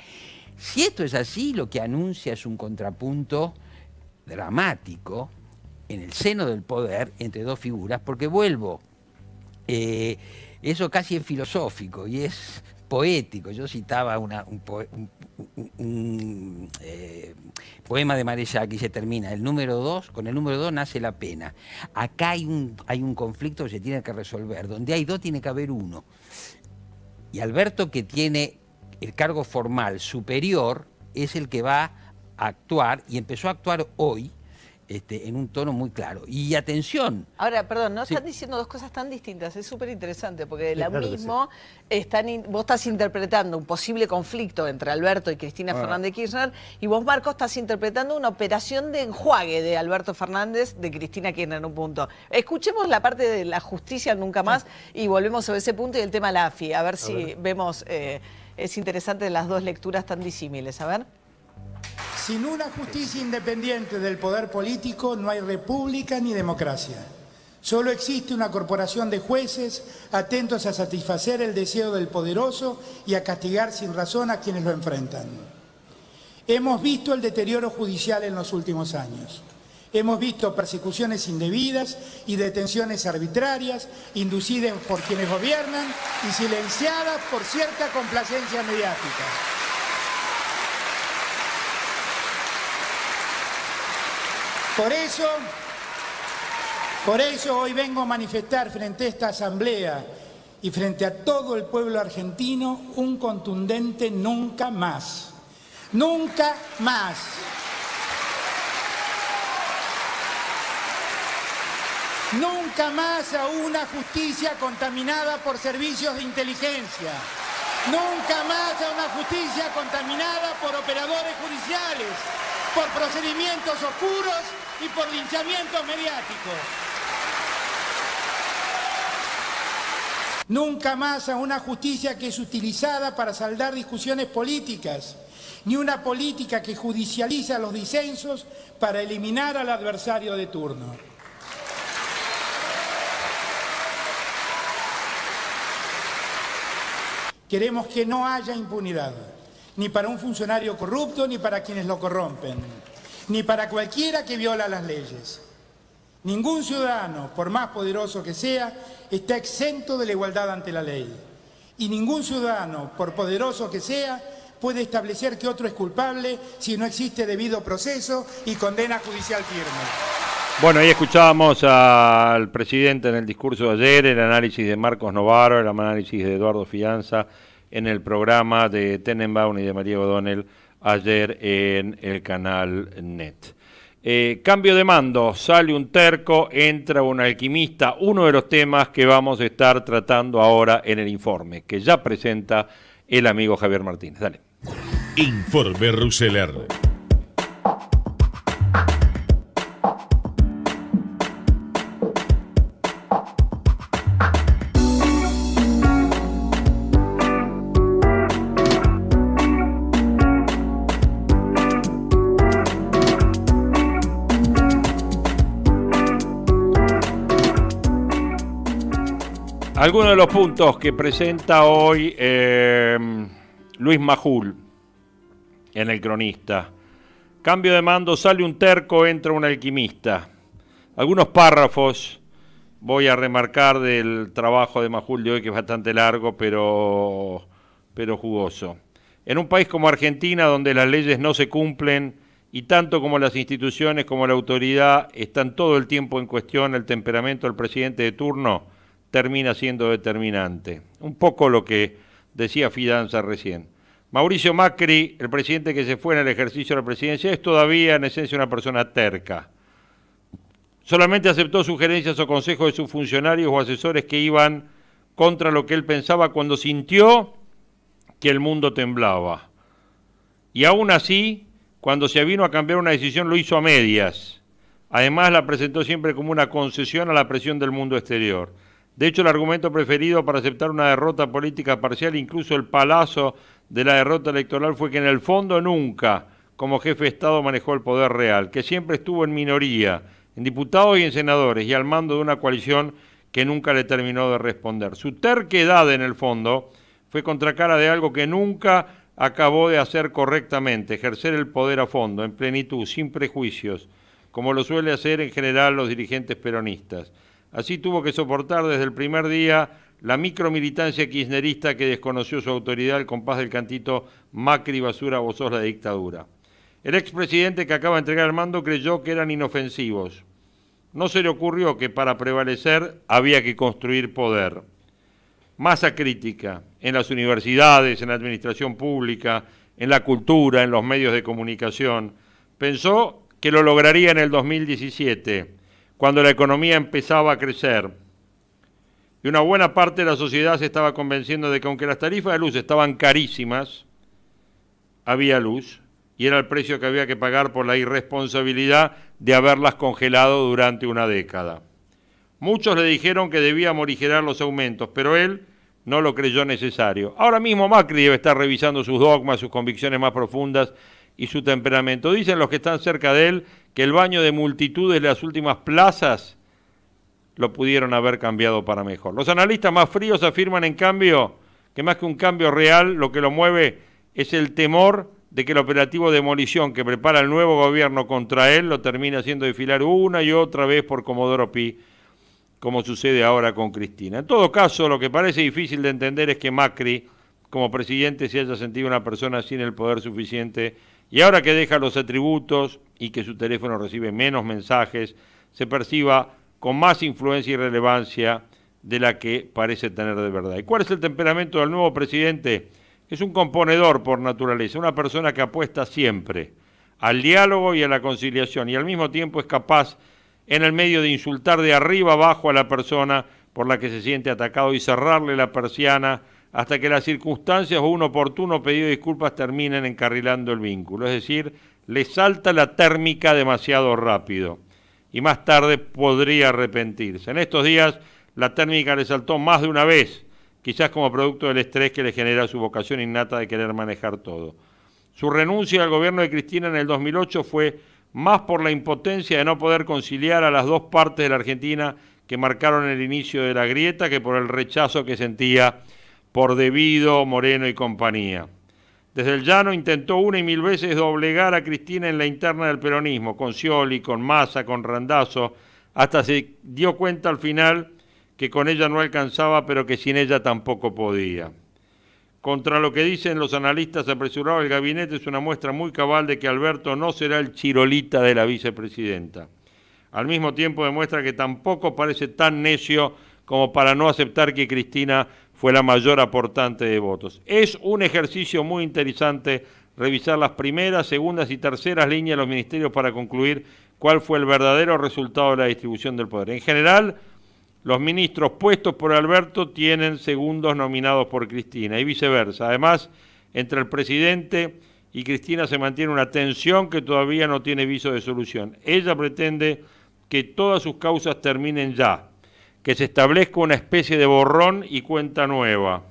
si esto es así, lo que anuncia es un contrapunto dramático en el seno del poder entre dos figuras, porque vuelvo, eh, eso casi es filosófico y es poético. Yo citaba un, eh, poema de Marella que se termina el número dos, con el número dos nace la pena. Acá hay un, hay un conflicto que se tiene que resolver, donde hay dos tiene que haber uno. Y Alberto que tiene el cargo formal superior es el que va a actuar y empezó a actuar hoy este, en un tono muy claro. Y atención. Ahora, perdón, no están diciendo dos cosas tan distintas, es súper interesante, porque de la están vos estás interpretando un posible conflicto entre Alberto y Cristina ah. Fernández Kirchner, y vos, Marco, estás interpretando una operación de enjuague de Alberto Fernández de Cristina Kirchner en un punto. Escuchemos la parte de la justicia nunca más y volvemos a ese punto y el tema LAFI, a ver si vemos, eh, es interesante las dos lecturas tan disímiles. A ver. Sin una justicia independiente del poder político no hay república ni democracia. Solo existe una corporación de jueces atentos a satisfacer el deseo del poderoso y a castigar sin razón a quienes lo enfrentan. Hemos visto el deterioro judicial en los últimos años. Hemos visto persecuciones indebidas y detenciones arbitrarias inducidas por quienes gobiernan y silenciadas por cierta complacencia mediática. Por eso, por eso hoy vengo a manifestar frente a esta asamblea y frente a todo el pueblo argentino un contundente nunca más. Nunca más. Nunca más a una justicia contaminada por servicios de inteligencia. Nunca más a una justicia contaminada por operadores judiciales, por procedimientos oscuros y por linchamientos mediáticos. Nunca más a una justicia que es utilizada para saldar discusiones políticas, ni una política que judicializa los disensos para eliminar al adversario de turno. Queremos que no haya impunidad, ni para un funcionario corrupto, ni para quienes lo corrompen, ni para cualquiera que viola las leyes. Ningún ciudadano, por más poderoso que sea, está exento de la igualdad ante la ley. Y ningún ciudadano, por poderoso que sea, puede establecer que otro es culpable si no existe debido proceso y condena judicial firme. Bueno, ahí escuchábamos al presidente en el discurso de ayer, el análisis de Marcos Novaro, el análisis de Eduardo Fianza en el programa de Tenenbaum y de María O'Donnell ayer en el canal NET. Eh, cambio de mando, sale un terco, entra un alquimista, uno de los temas que vamos a estar tratando ahora en el informe, que ya presenta el amigo Javier Martínez. Dale. Informe Ruseler. Algunos de los puntos que presenta hoy eh, Luis Majul en el cronista. Cambio de mando, sale un terco, entra un alquimista. Algunos párrafos voy a remarcar del trabajo de Majul de hoy, que es bastante largo, pero, pero jugoso. En un país como Argentina, donde las leyes no se cumplen y tanto como las instituciones como la autoridad están todo el tiempo en cuestión el temperamento del presidente de turno, termina siendo determinante. Un poco lo que decía Fidanza recién. Mauricio Macri, el presidente que se fue en el ejercicio de la presidencia, es todavía en esencia una persona terca. Solamente aceptó sugerencias o consejos de sus funcionarios o asesores que iban contra lo que él pensaba cuando sintió que el mundo temblaba. Y aún así, cuando se vino a cambiar una decisión, lo hizo a medias. Además, la presentó siempre como una concesión a la presión del mundo exterior. De hecho, el argumento preferido para aceptar una derrota política parcial, incluso el palazo de la derrota electoral, fue que en el fondo nunca como jefe de Estado manejó el poder real, que siempre estuvo en minoría, en diputados y en senadores, y al mando de una coalición que nunca le terminó de responder. Su terquedad en el fondo fue contracara de algo que nunca acabó de hacer correctamente, ejercer el poder a fondo, en plenitud, sin prejuicios, como lo suele hacer en general los dirigentes peronistas. Así tuvo que soportar desde el primer día la micromilitancia kirchnerista que desconoció su autoridad al compás del cantito Macri basura vos sos la dictadura. El expresidente que acaba de entregar el mando creyó que eran inofensivos. No se le ocurrió que para prevalecer había que construir poder. Masa crítica en las universidades, en la administración pública, en la cultura, en los medios de comunicación. Pensó que lo lograría en el 2017 cuando la economía empezaba a crecer y una buena parte de la sociedad se estaba convenciendo de que aunque las tarifas de luz estaban carísimas, había luz y era el precio que había que pagar por la irresponsabilidad de haberlas congelado durante una década. Muchos le dijeron que debía morigerar los aumentos, pero él no lo creyó necesario. Ahora mismo Macri debe estar revisando sus dogmas, sus convicciones más profundas y su temperamento. Dicen los que están cerca de él que el baño de multitudes de las últimas plazas lo pudieron haber cambiado para mejor. Los analistas más fríos afirman, en cambio, que más que un cambio real, lo que lo mueve es el temor de que el operativo de demolición que prepara el nuevo gobierno contra él lo termine haciendo desfilar una y otra vez por Comodoro Pi, como sucede ahora con Cristina. En todo caso, lo que parece difícil de entender es que Macri, como presidente, se haya sentido una persona sin el poder suficiente y ahora que deja los atributos y que su teléfono recibe menos mensajes, se perciba con más influencia y relevancia de la que parece tener de verdad. ¿Y cuál es el temperamento del nuevo presidente? Es un componedor por naturaleza, una persona que apuesta siempre al diálogo y a la conciliación y al mismo tiempo es capaz en el medio de insultar de arriba abajo a la persona por la que se siente atacado y cerrarle la persiana hasta que las circunstancias o un oportuno pedido de disculpas terminen encarrilando el vínculo. Es decir, le salta la térmica demasiado rápido y más tarde podría arrepentirse. En estos días la térmica le saltó más de una vez, quizás como producto del estrés que le genera su vocación innata de querer manejar todo. Su renuncia al gobierno de Cristina en el 2008 fue más por la impotencia de no poder conciliar a las dos partes de la Argentina que marcaron el inicio de la grieta que por el rechazo que sentía por Debido, Moreno y compañía. Desde el llano intentó una y mil veces doblegar a Cristina en la interna del peronismo, con Scioli, con Massa, con Randazo, hasta se dio cuenta al final que con ella no alcanzaba, pero que sin ella tampoco podía. Contra lo que dicen los analistas apresurados, el gabinete es una muestra muy cabal de que Alberto no será el chirolita de la vicepresidenta. Al mismo tiempo demuestra que tampoco parece tan necio como para no aceptar que Cristina fue la mayor aportante de votos. Es un ejercicio muy interesante revisar las primeras, segundas y terceras líneas de los ministerios para concluir cuál fue el verdadero resultado de la distribución del poder. En general, los ministros puestos por Alberto tienen segundos nominados por Cristina y viceversa. Además, entre el presidente y Cristina se mantiene una tensión que todavía no tiene viso de solución. Ella pretende que todas sus causas terminen ya que se establezca una especie de borrón y cuenta nueva,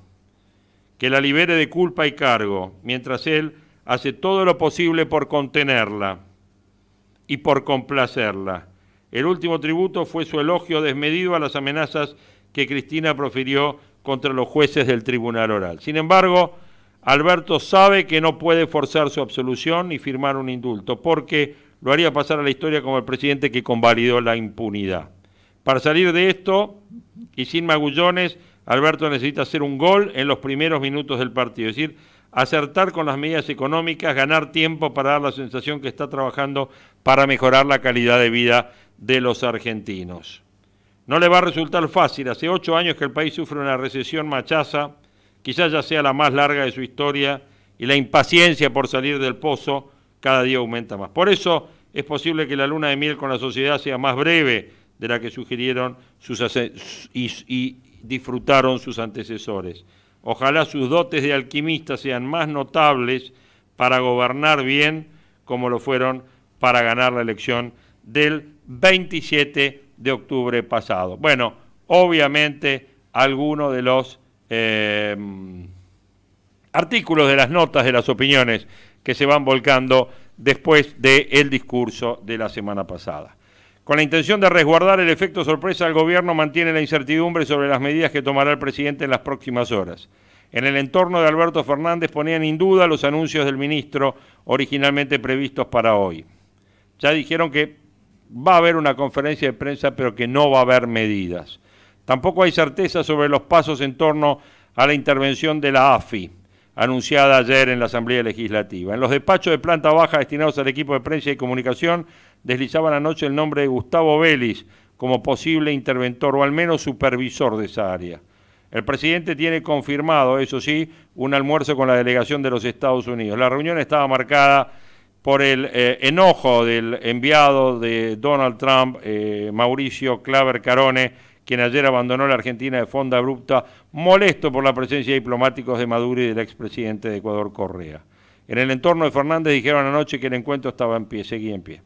que la libere de culpa y cargo, mientras él hace todo lo posible por contenerla y por complacerla. El último tributo fue su elogio desmedido a las amenazas que Cristina profirió contra los jueces del tribunal oral. Sin embargo, Alberto sabe que no puede forzar su absolución y firmar un indulto, porque lo haría pasar a la historia como el presidente que convalidó la impunidad. Para salir de esto y sin magullones, Alberto necesita hacer un gol en los primeros minutos del partido, es decir, acertar con las medidas económicas, ganar tiempo para dar la sensación que está trabajando para mejorar la calidad de vida de los argentinos. No le va a resultar fácil, hace ocho años que el país sufre una recesión machaza, quizás ya sea la más larga de su historia, y la impaciencia por salir del pozo cada día aumenta más. Por eso es posible que la luna de miel con la sociedad sea más breve, de la que sugirieron sus y, disfrutaron sus antecesores. Ojalá sus dotes de alquimista sean más notables para gobernar bien como lo fueron para ganar la elección del 27 de octubre pasado. Bueno, obviamente algunos de los eh, artículos de las notas de las opiniones que se van volcando después del el discurso de la semana pasada. Con la intención de resguardar el efecto sorpresa, el gobierno mantiene la incertidumbre sobre las medidas que tomará el presidente en las próximas horas. En el entorno de Alberto Fernández ponían en duda los anuncios del ministro originalmente previstos para hoy. Ya dijeron que va a haber una conferencia de prensa, pero que no va a haber medidas. Tampoco hay certeza sobre los pasos en torno a la intervención de la AFI, anunciada ayer en la Asamblea Legislativa. En los despachos de planta baja destinados al equipo de prensa y comunicación, deslizaban anoche el nombre de Gustavo Vélez como posible interventor o al menos supervisor de esa área. El presidente tiene confirmado, eso sí, un almuerzo con la delegación de los Estados Unidos. La reunión estaba marcada por el eh, enojo del enviado de Donald Trump, eh, Mauricio Claver Carone, quien ayer abandonó la Argentina de fonda abrupta, molesto por la presencia de diplomáticos de Maduro y del expresidente de Ecuador, Correa. En el entorno de Fernández dijeron anoche que el encuentro estaba en pie, seguía en pie.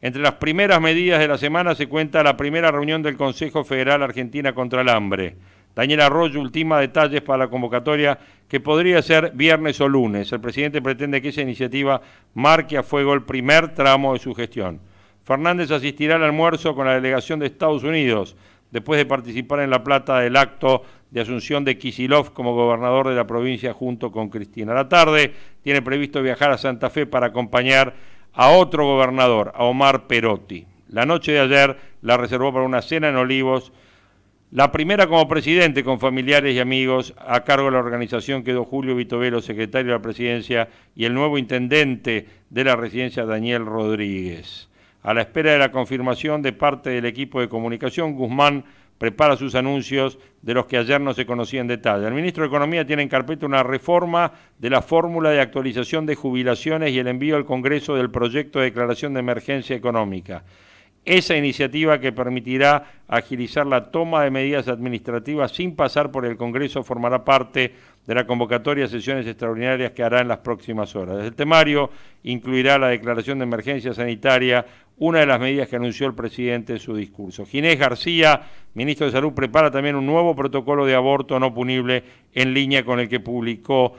Entre las primeras medidas de la semana se cuenta la primera reunión del Consejo Federal Argentina contra el Hambre. Daniel Arroyo ultima detalles para la convocatoria que podría ser viernes o lunes. El presidente pretende que esa iniciativa marque a fuego el primer tramo de su gestión. Fernández asistirá al almuerzo con la delegación de Estados Unidos después de participar en La Plata del acto de asunción de Kisilov como gobernador de la provincia junto con Cristina. la tarde tiene previsto viajar a Santa Fe para acompañar a otro gobernador, a Omar Perotti. La noche de ayer la reservó para una cena en Olivos, la primera como presidente con familiares y amigos, a cargo de la organización quedó Julio Vitovelo, secretario de la presidencia, y el nuevo intendente de la residencia, Daniel Rodríguez. A la espera de la confirmación de parte del equipo de comunicación, Guzmán prepara sus anuncios de los que ayer no se conocía en detalle. El ministro de Economía tiene en carpeta una reforma de la fórmula de actualización de jubilaciones y el envío al Congreso del proyecto de declaración de emergencia económica. Esa iniciativa que permitirá agilizar la toma de medidas administrativas sin pasar por el Congreso formará parte de la convocatoria a sesiones extraordinarias que hará en las próximas horas. El temario incluirá la declaración de emergencia sanitaria, una de las medidas que anunció el presidente en su discurso. Ginés García, ministro de Salud, prepara también un nuevo protocolo de aborto no punible en línea con el que publicó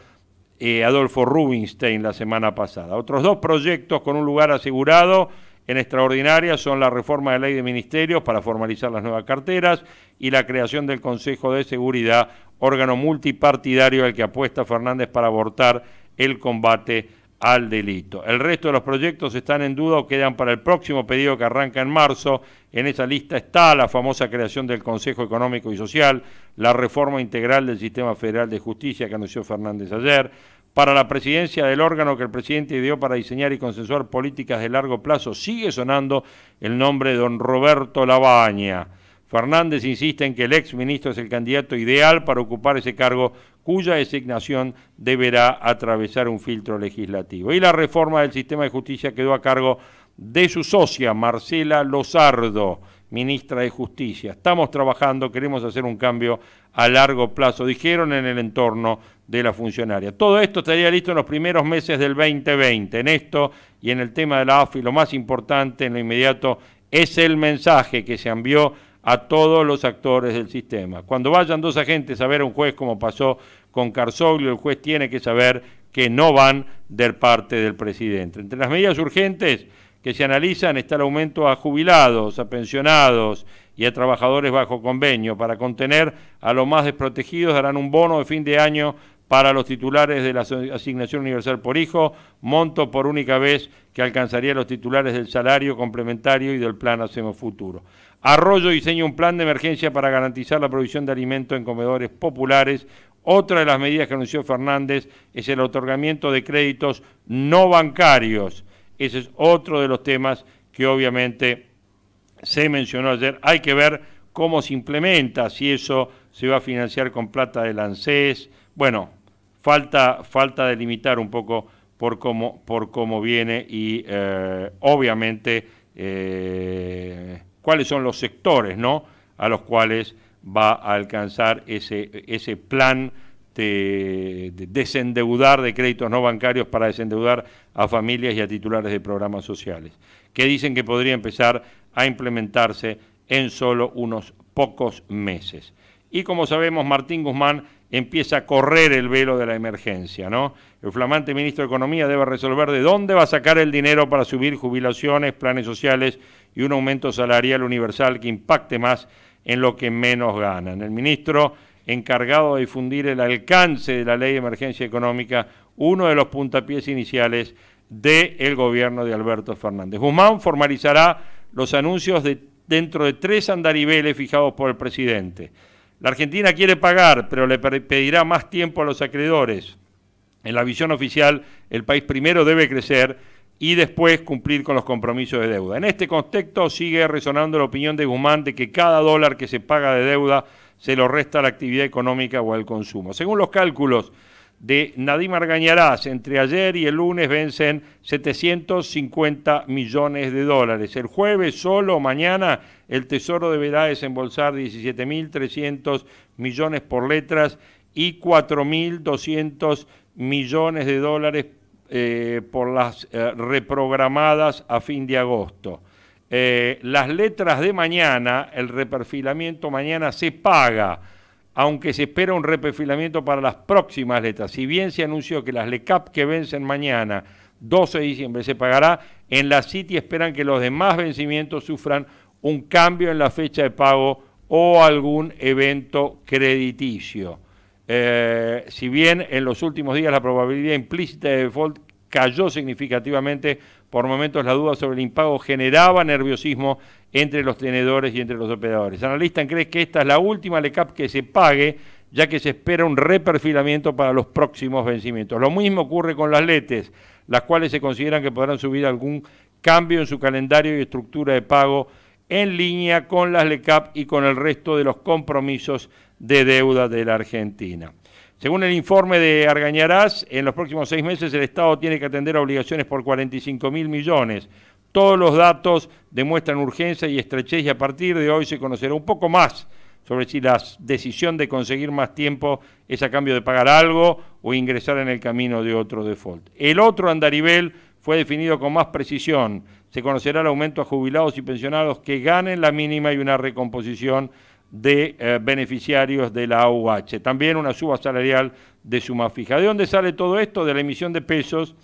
eh, Adolfo Rubinstein la semana pasada. Otros dos proyectos con un lugar asegurado en extraordinaria son la reforma de ley de ministerios para formalizar las nuevas carteras y la creación del Consejo de Seguridad, órgano multipartidario al que apuesta Fernández para abortar el combate al delito. El resto de los proyectos están en duda o quedan para el próximo pedido que arranca en marzo. En esa lista está la famosa creación del Consejo Económico y Social, la reforma integral del Sistema Federal de Justicia que anunció Fernández ayer, para la presidencia del órgano que el presidente ideó para diseñar y consensuar políticas de largo plazo, sigue sonando el nombre de don Roberto Labaña. Fernández insiste en que el ex ministro es el candidato ideal para ocupar ese cargo cuya designación deberá atravesar un filtro legislativo. Y la reforma del sistema de justicia quedó a cargo de su socia, Marcela Lozardo, ministra de Justicia. Estamos trabajando, queremos hacer un cambio a largo plazo, dijeron en el entorno de la funcionaria. Todo esto estaría listo en los primeros meses del 2020. En esto y en el tema de la AFI, lo más importante en lo inmediato es el mensaje que se envió a todos los actores del sistema. Cuando vayan dos agentes a ver a un juez, como pasó con Carzoglio, el juez tiene que saber que no van del parte del presidente. Entre las medidas urgentes que se analizan está el aumento a jubilados, a pensionados y a trabajadores bajo convenio. Para contener a los más desprotegidos darán un bono de fin de año para los titulares de la asignación universal por hijo, monto por única vez que alcanzaría los titulares del salario complementario y del plan Hacemos Futuro. Arroyo diseña un plan de emergencia para garantizar la provisión de alimentos en comedores populares. Otra de las medidas que anunció Fernández es el otorgamiento de créditos no bancarios. Ese es otro de los temas que obviamente se mencionó ayer. Hay que ver cómo se implementa, si eso se va a financiar con plata del ANSES. Bueno, Falta, falta delimitar un poco por cómo, viene y eh, obviamente eh, cuáles son los sectores ¿no? a los cuales va a alcanzar ese, plan de, de, desendeudar de créditos no bancarios para desendeudar a familias y a titulares de programas sociales, que dicen que podría empezar a implementarse en solo unos pocos meses. Y como sabemos, Martín Guzmán empieza a correr el velo de la emergencia, ¿no? El flamante ministro de Economía debe resolver de dónde va a sacar el dinero para subir jubilaciones, planes sociales y un aumento salarial universal que impacte más en lo que menos ganan. El ministro encargado de difundir el alcance de la ley de emergencia económica, uno de los puntapiés iniciales del gobierno de Alberto Fernández. Guzmán formalizará los anuncios dentro de tres andariveles fijados por el presidente. La Argentina quiere pagar, pero le pedirá más tiempo a los acreedores. En la visión oficial, el país primero debe crecer y después cumplir con los compromisos de deuda. En este contexto sigue resonando la opinión de Guzmán de que cada dólar que se paga de deuda se lo resta a la actividad económica o al consumo. Según los cálculos de Nadim Argañarás. Entre ayer y el lunes vencen 750 millones de dólares. El jueves solo, mañana, el Tesoro deberá desembolsar 17.300 millones por letras y 4.200 millones de dólares eh, por las eh, reprogramadas a fin de agosto. Eh, las letras de mañana, el reperfilamiento mañana se paga aunque se espera un reperfilamiento para las próximas letras. Si bien se anunció que las LECAP que vencen mañana, 12 de diciembre, se pagará, en la City esperan que los demás vencimientos sufran un cambio en la fecha de pago o algún evento crediticio. Eh, si bien en los últimos días la probabilidad implícita de default cayó significativamente por momentos la duda sobre el impago generaba nerviosismo entre los tenedores y entre los operadores. Analistas cree que esta es la última LECAP que se pague, ya que se espera un reperfilamiento para los próximos vencimientos. Lo mismo ocurre con las LETES, las cuales se consideran que podrán subir algún cambio en su calendario y estructura de pago en línea con las LECAP y con el resto de los compromisos de deuda de la Argentina. Según el informe de Argañarás, en los próximos seis meses el Estado tiene que atender obligaciones por 45 mil millones. Todos los datos demuestran urgencia y estrechez y a partir de hoy se conocerá un poco más sobre si la decisión de conseguir más tiempo es a cambio de pagar algo o ingresar en el camino de otro default. El otro andarivel fue definido con más precisión. Se conocerá el aumento a jubilados y pensionados que ganen la mínima y una recomposición de eh, beneficiarios de la AUH. También una suba salarial de suma fija. ¿De dónde sale todo esto? De la emisión de pesos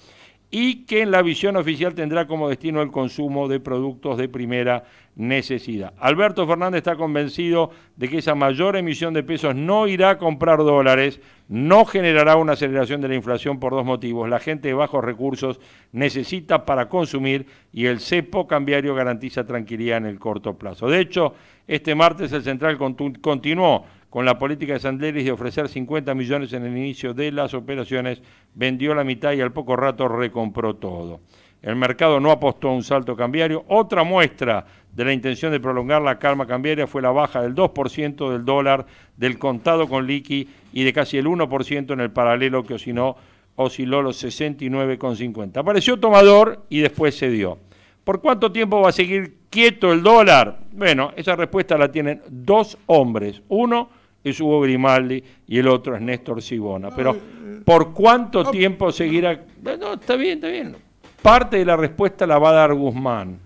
y que en la visión oficial tendrá como destino el consumo de productos de primera necesidad. Alberto Fernández está convencido de que esa mayor emisión de pesos no irá a comprar dólares, no generará una aceleración de la inflación por dos motivos. La gente de bajos recursos necesita para consumir y el cepo cambiario garantiza tranquilidad en el corto plazo. De hecho, este martes el Central continuó con la política de Sandleris de ofrecer 50 millones en el inicio de las operaciones, vendió la mitad y al poco rato recompró todo. El mercado no apostó a un salto cambiario. Otra muestra de la intención de prolongar la calma cambiaria fue la baja del 2% del dólar del contado con liqui y de casi el 1% en el paralelo que osciló, osciló los 69,50. Apareció tomador y después cedió. ¿Por cuánto tiempo va a seguir quieto el dólar? Bueno, esa respuesta la tienen dos hombres. Uno, es Hugo Grimaldi y el otro es Néstor Sibona. Pero eh, ¿por cuánto tiempo seguirá? No, está bien, está bien. Parte de la respuesta la va a dar Guzmán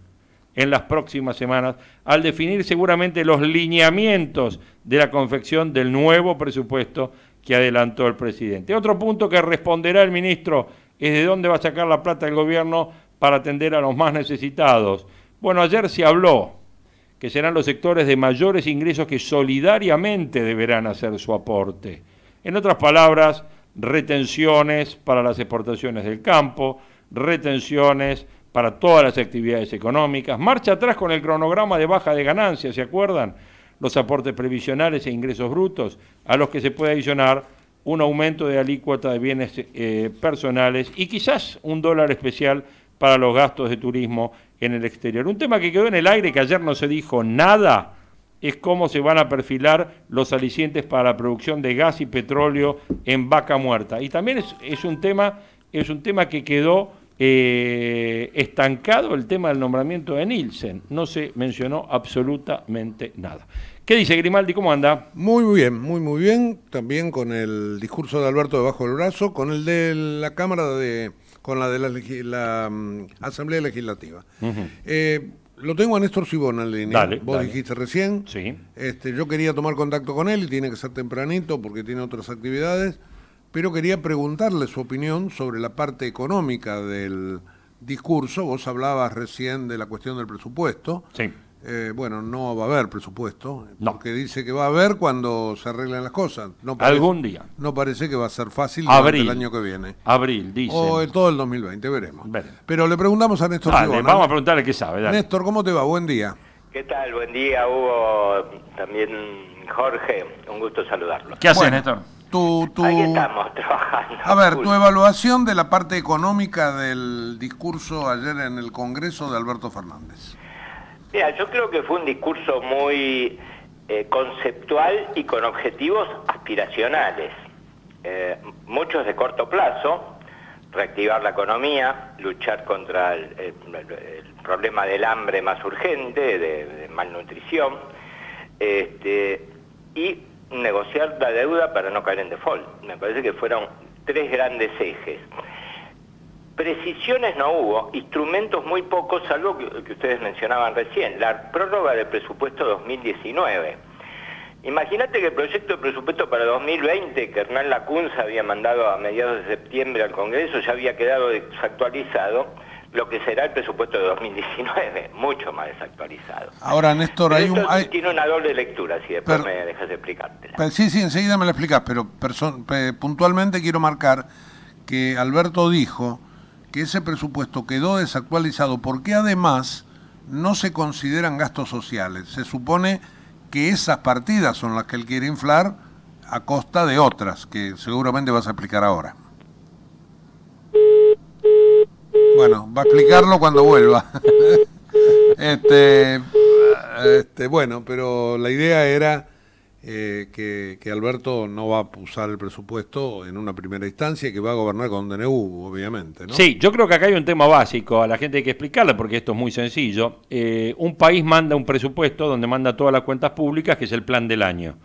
en las próximas semanas al definir seguramente los lineamientos de la confección del nuevo presupuesto que adelantó el presidente. Otro punto que responderá el ministro es de dónde va a sacar la plata el gobierno para atender a los más necesitados. Bueno, ayer se habló que serán los sectores de mayores ingresos que solidariamente deberán hacer su aporte. En otras palabras, retenciones para las exportaciones del campo, retenciones para todas las actividades económicas, marcha atrás con el cronograma de baja de ganancias, ¿se acuerdan? Los aportes previsionales e ingresos brutos, a los que se puede adicionar un aumento de alícuota de bienes eh, personales y quizás un dólar especial para los gastos de turismo en el exterior. Un tema que quedó en el aire, que ayer no se dijo nada, es cómo se van a perfilar los alicientes para la producción de gas y petróleo en vaca muerta. Y también es, un, tema, es un tema que quedó eh, estancado el tema del nombramiento de Nielsen. No se mencionó absolutamente nada. ¿Qué dice Grimaldi? ¿Cómo anda? Muy bien, muy muy bien. También con el discurso de Alberto debajo del brazo, con el de la Cámara de con la de la, mm, Asamblea Legislativa. Eh, lo tengo a Néstor Sibona en línea. Dale, Vos dijiste recién. Sí. Este, yo quería tomar contacto con él y tiene que ser tempranito porque tiene otras actividades, pero quería preguntarle su opinión sobre la parte económica del discurso. Vos hablabas recién de la cuestión del presupuesto. Sí. Eh, bueno, no va a haber presupuesto, no. porque dice que va a haber cuando se arreglen las cosas. No Algún día. No parece que va a ser fácil el año que viene. Abril, dice. O todo el 2020, veremos. Pero le preguntamos a Néstor. vamos a preguntarle qué sabe. Néstor, ¿cómo te va? Buen día. ¿Qué tal? Buen día, Hugo. También Jorge. Un gusto saludarlo. ¿Qué haces, Néstor? Tú, Ahí estamos trabajando. A ver, tu evaluación de la parte económica del discurso ayer en el Congreso de Alberto Fernández. Mira, yo creo que fue un discurso muy eh, conceptual y con objetivos aspiracionales, eh, muchos de corto plazo, reactivar la economía, luchar contra el, problema del hambre más urgente, de, malnutrición, este, y negociar la deuda para no caer en default. Me parece que fueron tres grandes ejes. Precisiones no hubo, instrumentos muy pocos, salvo que, que ustedes mencionaban recién, la prórroga del presupuesto 2019. Imagínate que el proyecto de presupuesto para 2020 que Hernán Lacunza había mandado a mediados de septiembre al Congreso ya había quedado desactualizado, lo que será el presupuesto de 2019, mucho más desactualizado. Ahora, Néstor, hay un, tiene una doble lectura, si después me dejas explicártela. sí, sí, enseguida me la explicás, pero puntualmente quiero marcar que Alberto dijo que ese presupuesto quedó desactualizado porque además no se consideran gastos sociales. Se supone que esas partidas son las que él quiere inflar a costa de otras, que seguramente vas a explicar ahora. Bueno, va a explicarlo cuando vuelva. este, este, bueno, pero la idea era eh, que, Alberto no va a usar el presupuesto en una primera instancia y que va a gobernar con DNU, obviamente. ¿no? Sí, yo creo que acá hay un tema básico, a la gente hay que explicarle porque esto es muy sencillo. Eh, un país manda un presupuesto donde manda todas las cuentas públicas, que es el plan del año.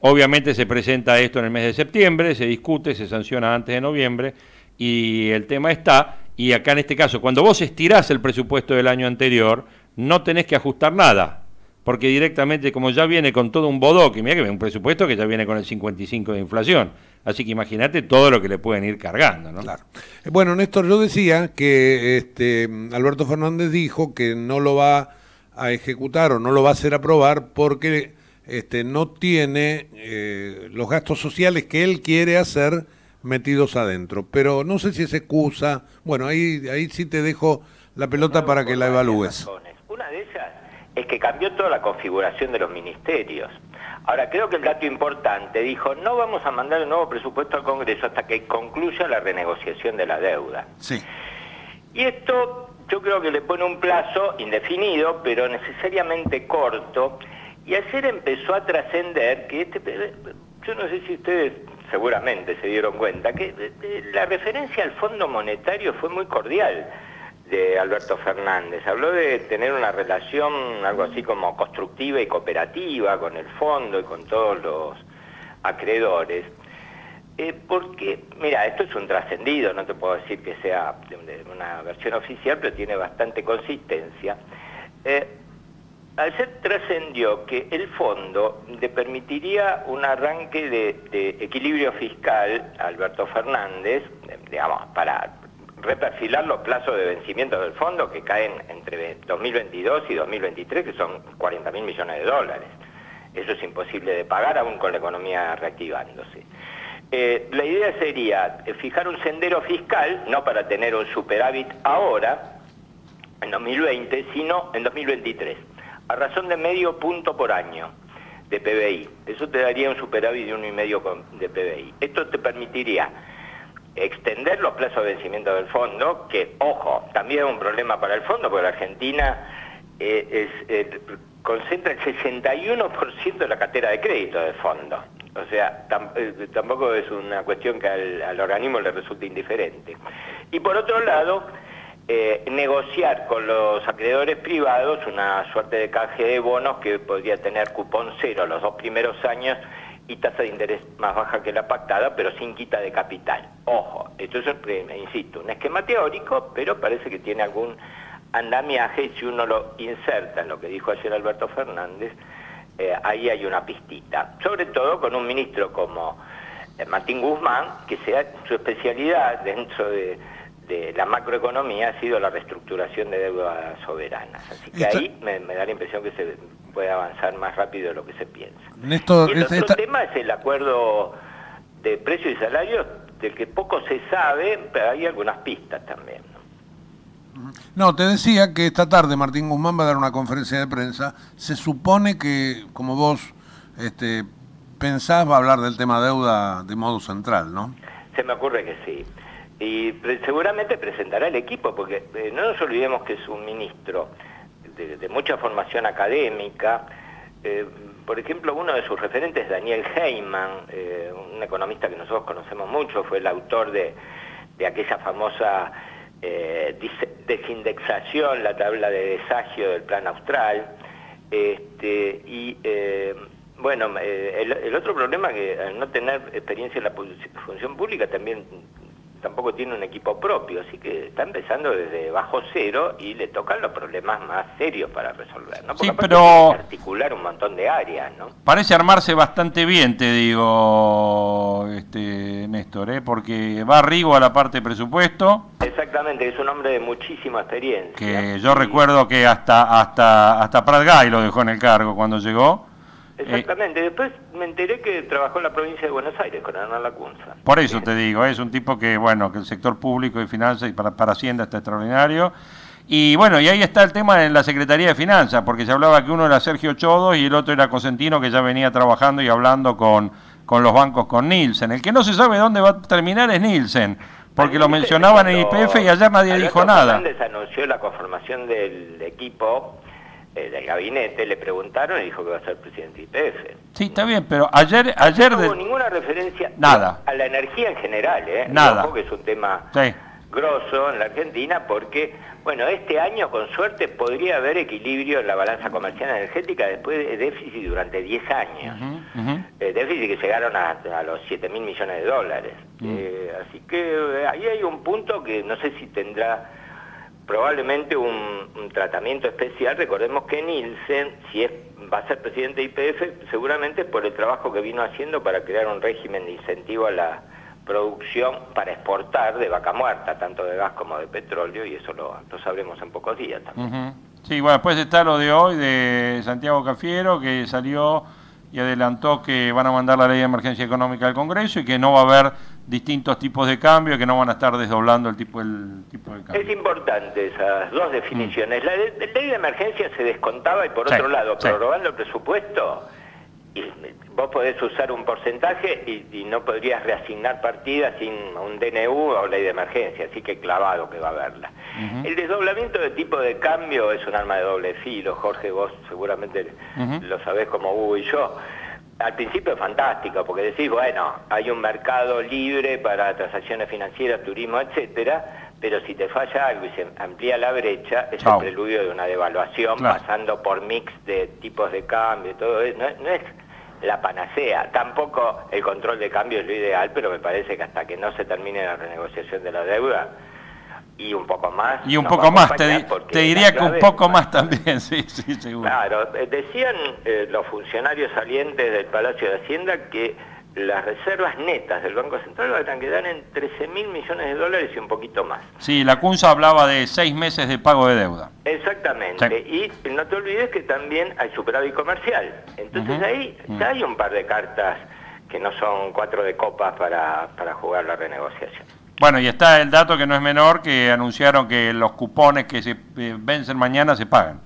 Obviamente se presenta esto en el mes de septiembre, se discute, se sanciona antes de noviembre y el tema está, y acá en este caso, cuando vos estirás el presupuesto del año anterior, no tenés que ajustar nada, porque directamente, como ya viene con todo un bodoque, mira que un presupuesto que ya viene con el 55 de inflación. Así que imagínate todo lo que le pueden ir cargando, ¿no? Claro. Eh, bueno, Néstor, yo decía que este, Alberto Fernández dijo que no lo va a ejecutar o no lo va a hacer aprobar porque este, no tiene eh, los gastos sociales que él quiere hacer metidos adentro. Pero no sé si es excusa. Bueno, ahí, ahí sí te dejo la pelota para que la evalúes. Una de ellas es que cambió toda la configuración de los ministerios. Ahora, creo que el dato importante dijo, no vamos a mandar un nuevo presupuesto al Congreso hasta que concluya la renegociación de la deuda. Y esto yo creo que le pone un plazo indefinido, pero necesariamente corto, y ayer empezó a trascender que este... Yo no sé si ustedes seguramente se dieron cuenta que eh, eh, la referencia al Fondo Monetario fue muy cordial de Alberto Fernández. Habló de tener una relación, algo así como constructiva y cooperativa con el fondo y con todos los acreedores. Eh, porque, mira, esto es un trascendido, no te puedo decir que sea una versión oficial, pero tiene bastante consistencia. Eh, al ser trascendió que el fondo le permitiría un arranque de, de equilibrio fiscal a Alberto Fernández, eh, digamos, para reperfilar los plazos de vencimiento del fondo que caen entre 2022 y 2023, que son 40 mil millones de dólares. Eso es imposible de pagar aún con la economía reactivándose. Eh, la idea sería eh, fijar un sendero fiscal, no para tener un superávit ahora, en 2020, sino en 2023, a razón de medio punto por año de PBI. Eso te daría un superávit de 1,5 de PBI. Esto te permitiría extender los plazos de vencimiento del fondo, que, ojo, también es un problema para el fondo, porque la Argentina eh, eh, concentra el 61% de la cartera de crédito del fondo. O sea, eh, tampoco es una cuestión que al, organismo le resulte indiferente. Y por otro lado, negociar con los acreedores privados una suerte de canje de bonos que podría tener cupón cero los dos primeros años y tasa de interés más baja que la pactada, pero sin quita de capital. Ojo, esto es, insisto, un esquema teórico, pero parece que tiene algún andamiaje y si uno lo inserta en lo que dijo ayer Alberto Fernández, eh, ahí hay una pistita. Sobre todo con un ministro como eh, Martín Guzmán, que sea su especialidad dentro de de la macroeconomía ha sido la reestructuración de deudas soberanas. Así que ahí me, da la impresión que se puede avanzar más rápido de lo que se piensa. el otro tema es el acuerdo de precios y salarios, del que poco se sabe, pero hay algunas pistas también. No, te decía que esta tarde Martín Guzmán va a dar una conferencia de prensa. Se supone que, como vos este, pensás, va a hablar del tema deuda de modo central, ¿no? Se me ocurre que sí y seguramente presentará el equipo, porque eh, no nos olvidemos que es un ministro de, mucha formación académica. Eh, por ejemplo, uno de sus referentes, Daniel Heyman, eh, un economista que nosotros conocemos mucho, fue el autor de, aquella famosa desindexación, la tabla de desagio del plan austral. Este, y bueno, el, otro problema que al no tener experiencia en la función pública también tampoco tiene un equipo propio, así que está empezando desde bajo cero y le tocan los problemas más serios para resolver, sí, pero articular un montón de áreas, ¿no? Parece armarse bastante bien, te digo, este, Néstor, ¿eh? porque va Rigo a la parte de presupuesto. Exactamente, es un hombre de muchísima experiencia. Que yo recuerdo que hasta hasta hasta Prat Guy lo dejó en el cargo cuando llegó. Exactamente, después me enteré que trabajó en la provincia de Buenos Aires con Ana Lacunza. Por eso te digo, es un tipo que, bueno, que el sector público y finanzas y para, Hacienda está extraordinario. Y bueno, y ahí está el tema en la Secretaría de Finanzas, porque se hablaba que uno era Sergio Chodo y el otro era Cosentino, que ya venía trabajando y hablando con, con los bancos con Nielsen. El que no se sabe dónde va a terminar es Nielsen, porque lo mencionaban en IPF y ayer nadie dijo nada. se anunció la conformación del equipo eh, del gabinete le preguntaron y dijo que va a ser presidente de IPF. Sí, está bien, pero ayer... ayer no ninguna referencia Nada. a la energía en general, ¿eh? Nada. que es un tema grosso en la Argentina porque, bueno, este año con suerte podría haber equilibrio en la balanza comercial energética después de déficit durante 10 años. Eh, déficit que llegaron a, los 7 mil millones de dólares. Mm. Eh, así que ahí hay un punto que no sé si tendrá probablemente un, tratamiento especial. Recordemos que Nielsen, si es, va a ser presidente de IPF, seguramente por el trabajo que vino haciendo para crear un régimen de incentivo a la producción para exportar de vaca muerta, tanto de gas como de petróleo, y eso lo, sabremos en pocos días también. Sí, bueno, después está lo de hoy de Santiago Cafiero, que salió y adelantó que van a mandar la ley de emergencia económica al Congreso y que no va a haber distintos tipos de cambio que no van a estar desdoblando el tipo, el tipo de cambio. Es importante esas dos definiciones. Mm. La ley de emergencia se descontaba y por otro lado, sí. prorrogando el presupuesto, vos podés usar un porcentaje y, no podrías reasignar partidas sin un DNU o ley de emergencia, así que clavado que va a haberla. El desdoblamiento de tipo de cambio es un arma de doble filo, Jorge, vos seguramente lo sabés como Hugo y yo al principio es fantástico, porque decís, bueno, hay un mercado libre para transacciones financieras, turismo, etcétera, pero si te falla algo y se amplía la brecha, es el preludio de una devaluación pasando por mix de tipos de cambio todo no, es la panacea, tampoco el control de cambio es lo ideal, pero me parece que hasta que no se termine la renegociación de la deuda, y un poco más. Y un poco más, te, diría que un poco más también, sí, sí, seguro. Claro, eh, decían eh, los funcionarios salientes del Palacio de Hacienda que las reservas netas del Banco Central van a quedar en 13 mil millones de dólares y un poquito más. Sí, la CUNSA hablaba de seis meses de pago de deuda. Exactamente, y no te olvides que también hay superávit comercial. Entonces ahí ya hay un par de cartas que no son cuatro de copas para, para jugar la renegociación. Bueno, y está el dato que no es menor, que anunciaron que los cupones que se eh, vencen mañana se pagan.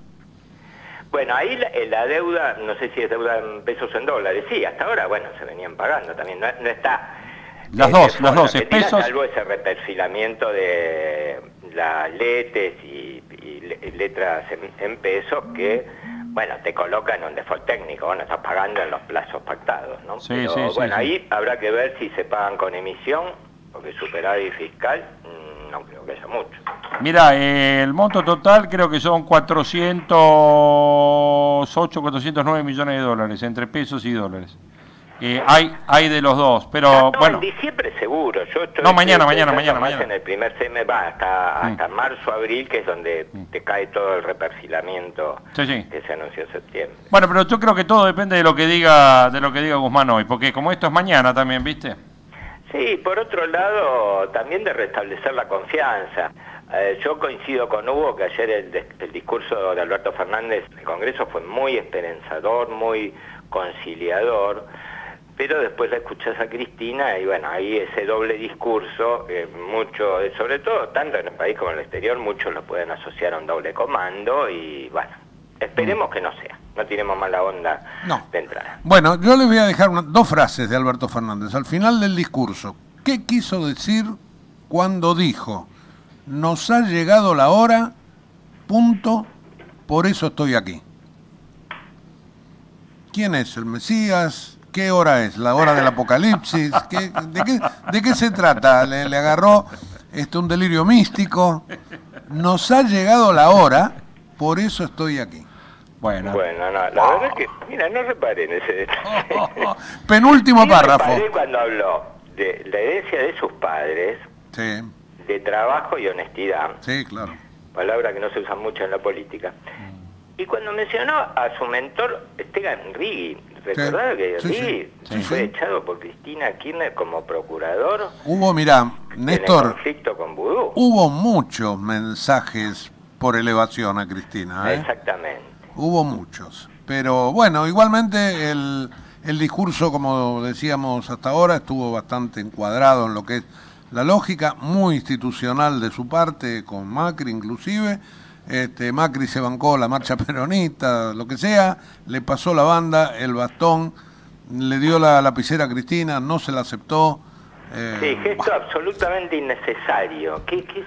Bueno, ahí la, eh, la, deuda, no sé si es deuda en pesos o en dólares, sí, hasta ahora, bueno, se venían pagando también, no, está... Las eh, dos, las dos, es pesos... Salvo ese reperfilamiento de las letes y, letras en, pesos que, bueno, te colocan en un default técnico, bueno, estás pagando en los plazos pactados, ¿no? Sí, Pero, sí, bueno, ahí habrá que ver si se pagan con emisión porque y fiscal mm, no creo que haya mucho. Mira, el monto total creo que son 408, 409 millones de dólares, entre pesos y dólares. Eh, hay, hay de los dos, pero bueno. En diciembre seguro. Yo estoy no, mañana, mañana, mañana, En el primer semestre va mm. hasta, marzo, abril, que es donde mm. te cae todo el reperfilamiento que se anunció en septiembre. Bueno, pero yo creo que todo depende de lo que diga, de lo que diga Guzmán hoy, porque como esto es mañana también, ¿viste? Sí, por otro lado, también de restablecer la confianza. Eh, yo coincido con Hugo que ayer el, discurso de Alberto Fernández en el Congreso fue muy esperanzador, muy conciliador, pero después la escuchás a Cristina y bueno, ahí ese doble discurso, mucho, eh, sobre todo tanto en el país como en el exterior, muchos lo pueden asociar a un doble comando y bueno, esperemos mm. que no sea no tenemos mala onda no. de Bueno, yo les voy a dejar dos frases de Alberto Fernández. Al final del discurso, ¿qué quiso decir cuando dijo, nos ha llegado la hora, punto, por eso estoy aquí? ¿Quién es el Mesías? ¿Qué hora es? ¿La hora del apocalipsis? de, qué, se trata? ¿Le, le agarró este, un delirio místico? Nos ha llegado la hora, por eso estoy aquí. Bueno. la verdad ah. es que, mira, no reparen en ese detalle. Oh, oh, oh. Penúltimo párrafo. cuando habló de la herencia de sus padres, de trabajo y honestidad. Sí, claro. Palabra que no se usa mucho en la política. Mm. Y cuando mencionó a su mentor, Esteban Riggi, recordar que sí, fue echado por Cristina Kirchner como procurador. Hubo, mira, Néstor. con Hubo muchos mensajes por elevación a Cristina. ¿eh? Exactamente hubo muchos. Pero bueno, igualmente el, el discurso, como decíamos hasta ahora, estuvo bastante encuadrado en lo que es la lógica, muy institucional de su parte, con Macri inclusive. Este, Macri se bancó la marcha peronista, lo que sea, le pasó la banda, el bastón, le dio la lapicera a Cristina, no se la aceptó. sí, eh, gesto absolutamente innecesario. ¿Qué, qué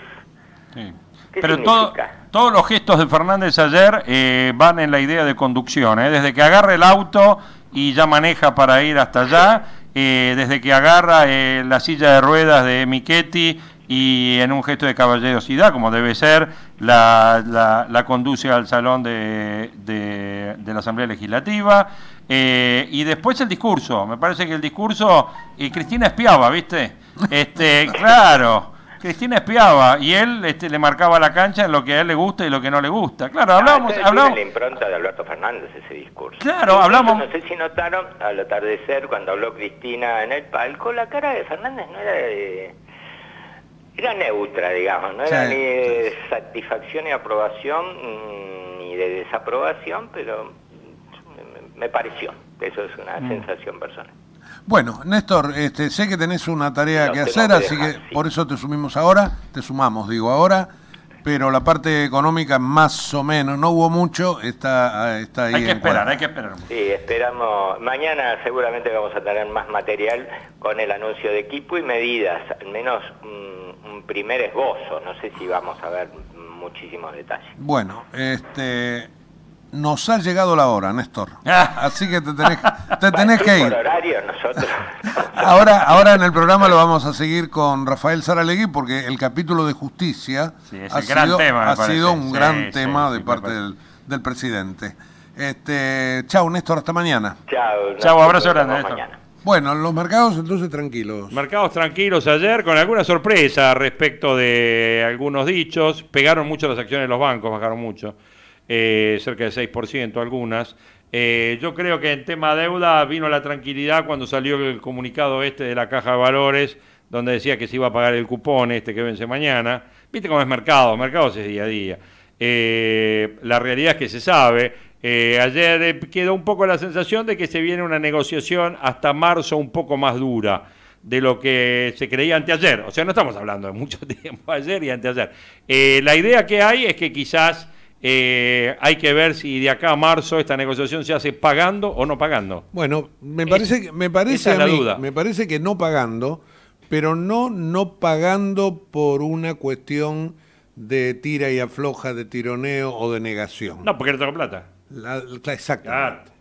Sí. Pero todo, todos los gestos de Fernández ayer eh, van en la idea de conducción, eh. desde que agarra el auto y ya maneja para ir hasta allá, eh, desde que agarra la silla de ruedas de Miquetti y en un gesto de caballerosidad, como debe ser, la, la, la conduce al salón de, de, la Asamblea Legislativa. y después el discurso, me parece que el discurso, y Cristina espiaba, ¿viste? Este, claro. Cristina espiaba y él este, le marcaba la cancha lo que a él le gusta y lo que no le gusta. Claro, hablamos... Ah, hablamos... la impronta de Alberto Fernández ese discurso. Claro, hablamos... No sé si notaron, al atardecer, cuando habló Cristina en el palco, la cara de Fernández no era de... Era neutra, digamos, no era ni de satisfacción y aprobación, mm, ni de desaprobación, pero me pareció. Eso es una mm. sensación personal. Bueno, Néstor, este, sé que tenés una tarea que hacer, así que por eso te sumimos ahora, te sumamos, digo, ahora, pero la parte económica más o menos, no hubo mucho, está, está ahí. Hay que esperar, hay que esperar. Sí, esperamos. Mañana seguramente vamos a tener más material con el anuncio de equipo y medidas, al menos un primer esbozo, no sé si vamos a ver muchísimos detalles. Bueno, este... Nos ha llegado la hora, Néstor. Ah. Así que te tenés, te tenés que ir. ahora, ahora en el programa lo vamos a seguir con Rafael Saralegui porque el capítulo de justicia ha, sido, un gran tema de parte del, presidente. Este, chau, Néstor, hasta mañana. Chao, abrazo grande, Néstor. Bueno, los mercados entonces tranquilos. Mercados tranquilos ayer con alguna sorpresa respecto de algunos dichos. Pegaron mucho las acciones de los bancos, bajaron mucho. Eh, cerca del 6% algunas. Eh, yo creo que en tema deuda vino la tranquilidad cuando salió el comunicado este de la Caja de Valores, donde decía que se iba a pagar el cupón este que vence mañana. Viste cómo es mercado, mercado es día a día. Eh, la realidad es que se sabe. ayer quedó un poco la sensación de que se viene una negociación hasta marzo un poco más dura de lo que se creía anteayer. O sea, no estamos hablando de mucho tiempo, ayer y anteayer. la idea que hay es que quizás eh, hay que ver si de acá a marzo esta negociación se hace pagando o no pagando. Bueno, me parece, que me parece a me parece que no pagando, pero no no pagando por una cuestión de tira y afloja, de tironeo o de negación. No, porque no tengo plata. La, exactamente,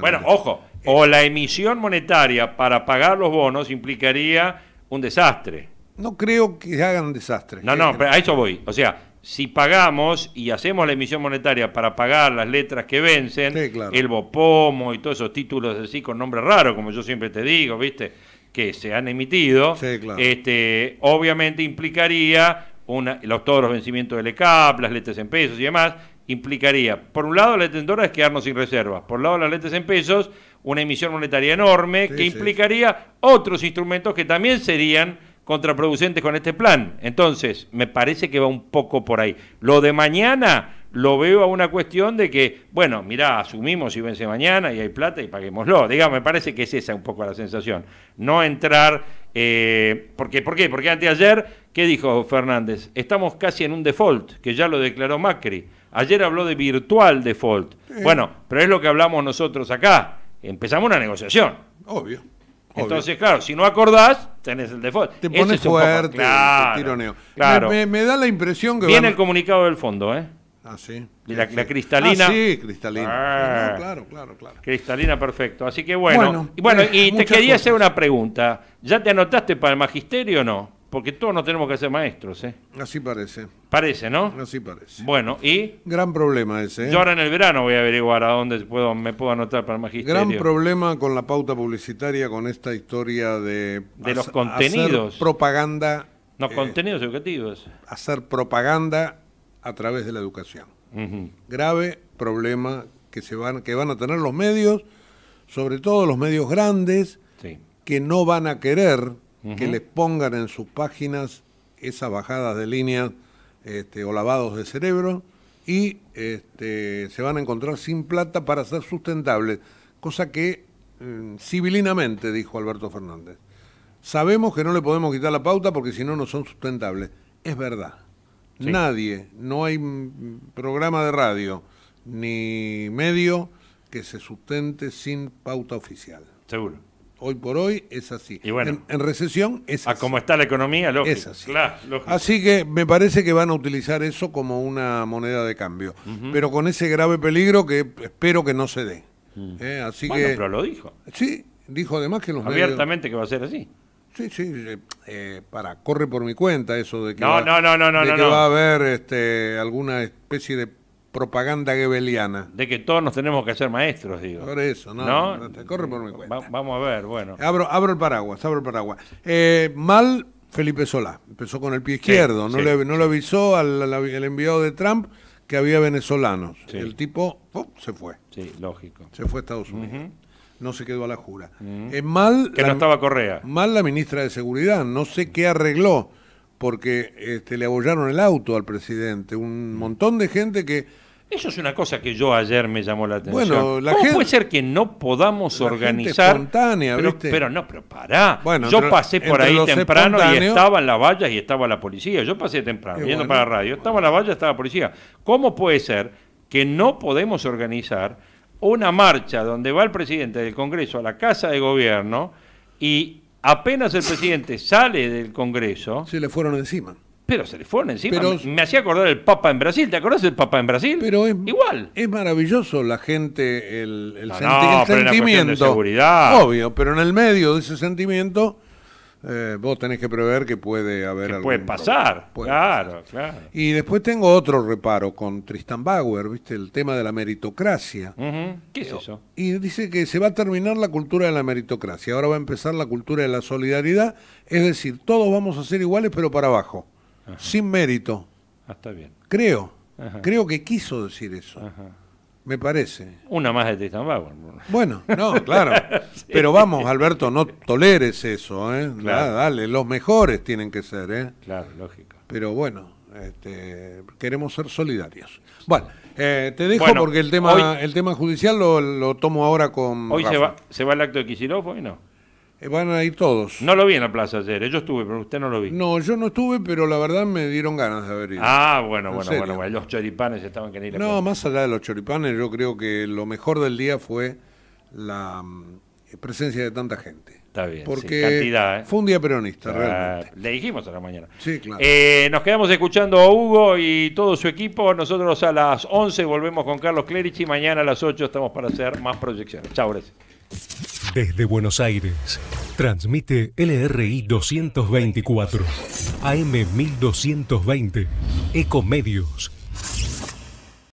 Bueno, ojo, o la emisión monetaria para pagar los bonos implicaría un desastre. No creo que hagan desastre. No, no, eh, a eso voy. O sea, si pagamos y hacemos la emisión monetaria para pagar las letras que vencen, el Bopomo y todos esos títulos así con nombres raros, como yo siempre te digo, ¿viste? Que se han emitido, este, obviamente implicaría una, los, todos los vencimientos del ECAP, las letras en pesos y demás, implicaría, por un lado, la tendora es quedarnos sin reservas, por un lado, las letras en pesos, una emisión monetaria enorme que implicaría otros instrumentos que también serían contraproducentes con este plan. Entonces, me parece que va un poco por ahí. Lo de mañana lo veo a una cuestión de que, bueno, mirá, asumimos y vence mañana y hay plata y paguémoslo. Digamos, me parece que es esa un poco la sensación. No entrar, eh, porque, ¿por qué? Porque anteayer, ¿qué dijo Fernández? Estamos casi en un default, que ya lo declaró Macri. Ayer habló de virtual default. Bueno, pero es lo que hablamos nosotros acá. Empezamos una negociación. Obvio. Entonces, claro, si no acordás, tenés el default. Te pones fuerte, te tironeo. Me, da la impresión que. Viene el comunicado del fondo, ¿eh? Ah, sí. la, cristalina. sí, cristalina. Ah, ah. claro, claro, claro. Cristalina, perfecto. Así que bueno. Bueno, y, eh, te quería hacer una pregunta. ¿Ya te anotaste para el magisterio o no? Porque todos no tenemos que ser maestros, ¿eh? Así parece. Parece, ¿no? Así parece. Bueno, y... Gran problema ese, ¿eh? Yo ahora en el verano voy a averiguar a dónde me puedo anotar para el magisterio. Gran problema con la pauta publicitaria, con esta historia de... De los contenidos. propaganda... Los eh, contenidos educativos. Hacer propaganda a través de la educación. Grave problema que, se van, que van a tener los medios, sobre todo los medios grandes, que no van a querer que les pongan en sus páginas esas bajadas de líneas este, o lavados de cerebro y este, se van a encontrar sin plata para ser sustentables, cosa que mm, civilinamente dijo Alberto Fernández. Sabemos que no le podemos quitar la pauta porque si no, no son sustentables. Es verdad. Nadie, no hay mm, programa de radio ni medio que se sustente sin pauta oficial. Seguro hoy por hoy es así. en, recesión es a así. como está la economía, lógico. Es así. Claro, Así que me parece que van a utilizar eso como una moneda de cambio, pero con ese grave peligro que espero que no se dé. Eh, así pero lo dijo. Sí, dijo además que los Abiertamente que va a ser así. Sí, sí, eh, eh, para, corre por mi cuenta eso de que, va, va a haber este, alguna especie de propaganda gebeliana. De que todos nos tenemos que hacer maestros, digo. Por eso, no, corre por mi cuenta. vamos a ver, bueno. Abro, abro el paraguas, abro el paraguas. Eh, mal Felipe Solá, empezó con el pie izquierdo, no, le, no avisó al, enviado de Trump que había venezolanos. El tipo se fue. Sí, lógico. Se fue a Estados Unidos. No se quedó a la jura. Eh, mal, que no estaba Correa. Mal la ministra de Seguridad, no sé qué arregló porque este, le abollaron el auto al presidente, un mm. montón de gente que... Eso es una cosa que yo ayer me llamó la atención. ¿Cómo puede ser que no podamos organizar? Gente espontánea, pero, no, pero pará. yo pasé por ahí temprano y estaba en la valla y estaba la policía. Yo pasé temprano, viendo para la radio. Estaba en la valla, estaba la policía. ¿Cómo puede ser que no podemos organizar una marcha donde va el presidente del Congreso a la Casa de Gobierno y apenas el presidente sale del Congreso. Se le fueron encima. Pero se le fueron encima. me, hacía acordar el Papa en Brasil. ¿Te acordás del Papa en Brasil? es, igual. Es maravilloso la gente, el, el, sentimiento. De seguridad. Obvio, pero en el medio de ese sentimiento eh, vos tenés que prever que puede haber puede pasar, claro. Y después tengo otro reparo con Tristan Bauer, ¿viste? El tema de la meritocracia. ¿Qué es eh, eso? Y dice que se va a terminar la cultura de la meritocracia, ahora va a empezar la cultura de la solidaridad, es decir, todos vamos a ser iguales pero para abajo, sin mérito. Ah, está bien. Creo, creo que quiso decir eso. Ajá me parece. Una más de Tristan Bauer. Bueno, no, claro. Pero vamos, Alberto, no toleres eso, ¿eh? dale, los mejores tienen que ser, ¿eh? Claro, lógico. Pero bueno, este, queremos ser solidarios. Bueno, eh, te dejo porque el tema, el tema judicial lo, tomo ahora con. Hoy Se, va, se va el acto de Kicillof, hoy no. Eh, van a ir todos. No lo vi en la plaza ayer, eh, yo estuve, pero usted no lo vi. No, yo no estuve, pero la verdad me dieron ganas de haber ido. Ah, bueno, bueno, bueno, los choripanes estaban que ir. No, más allá de los choripanes, yo creo que lo mejor del día fue la mm, presencia de tanta gente. Está bien. Porque eh. fue un día peronista, ah, Le dijimos a la mañana. Sí, claro. nos quedamos escuchando a Hugo y todo su equipo. Nosotros a las 11 volvemos con Carlos Clerici. Mañana a las 8 estamos para hacer más proyecciones. Chao, gracias. Desde Buenos Aires, transmite LRI 224, AM 1220, Ecomedios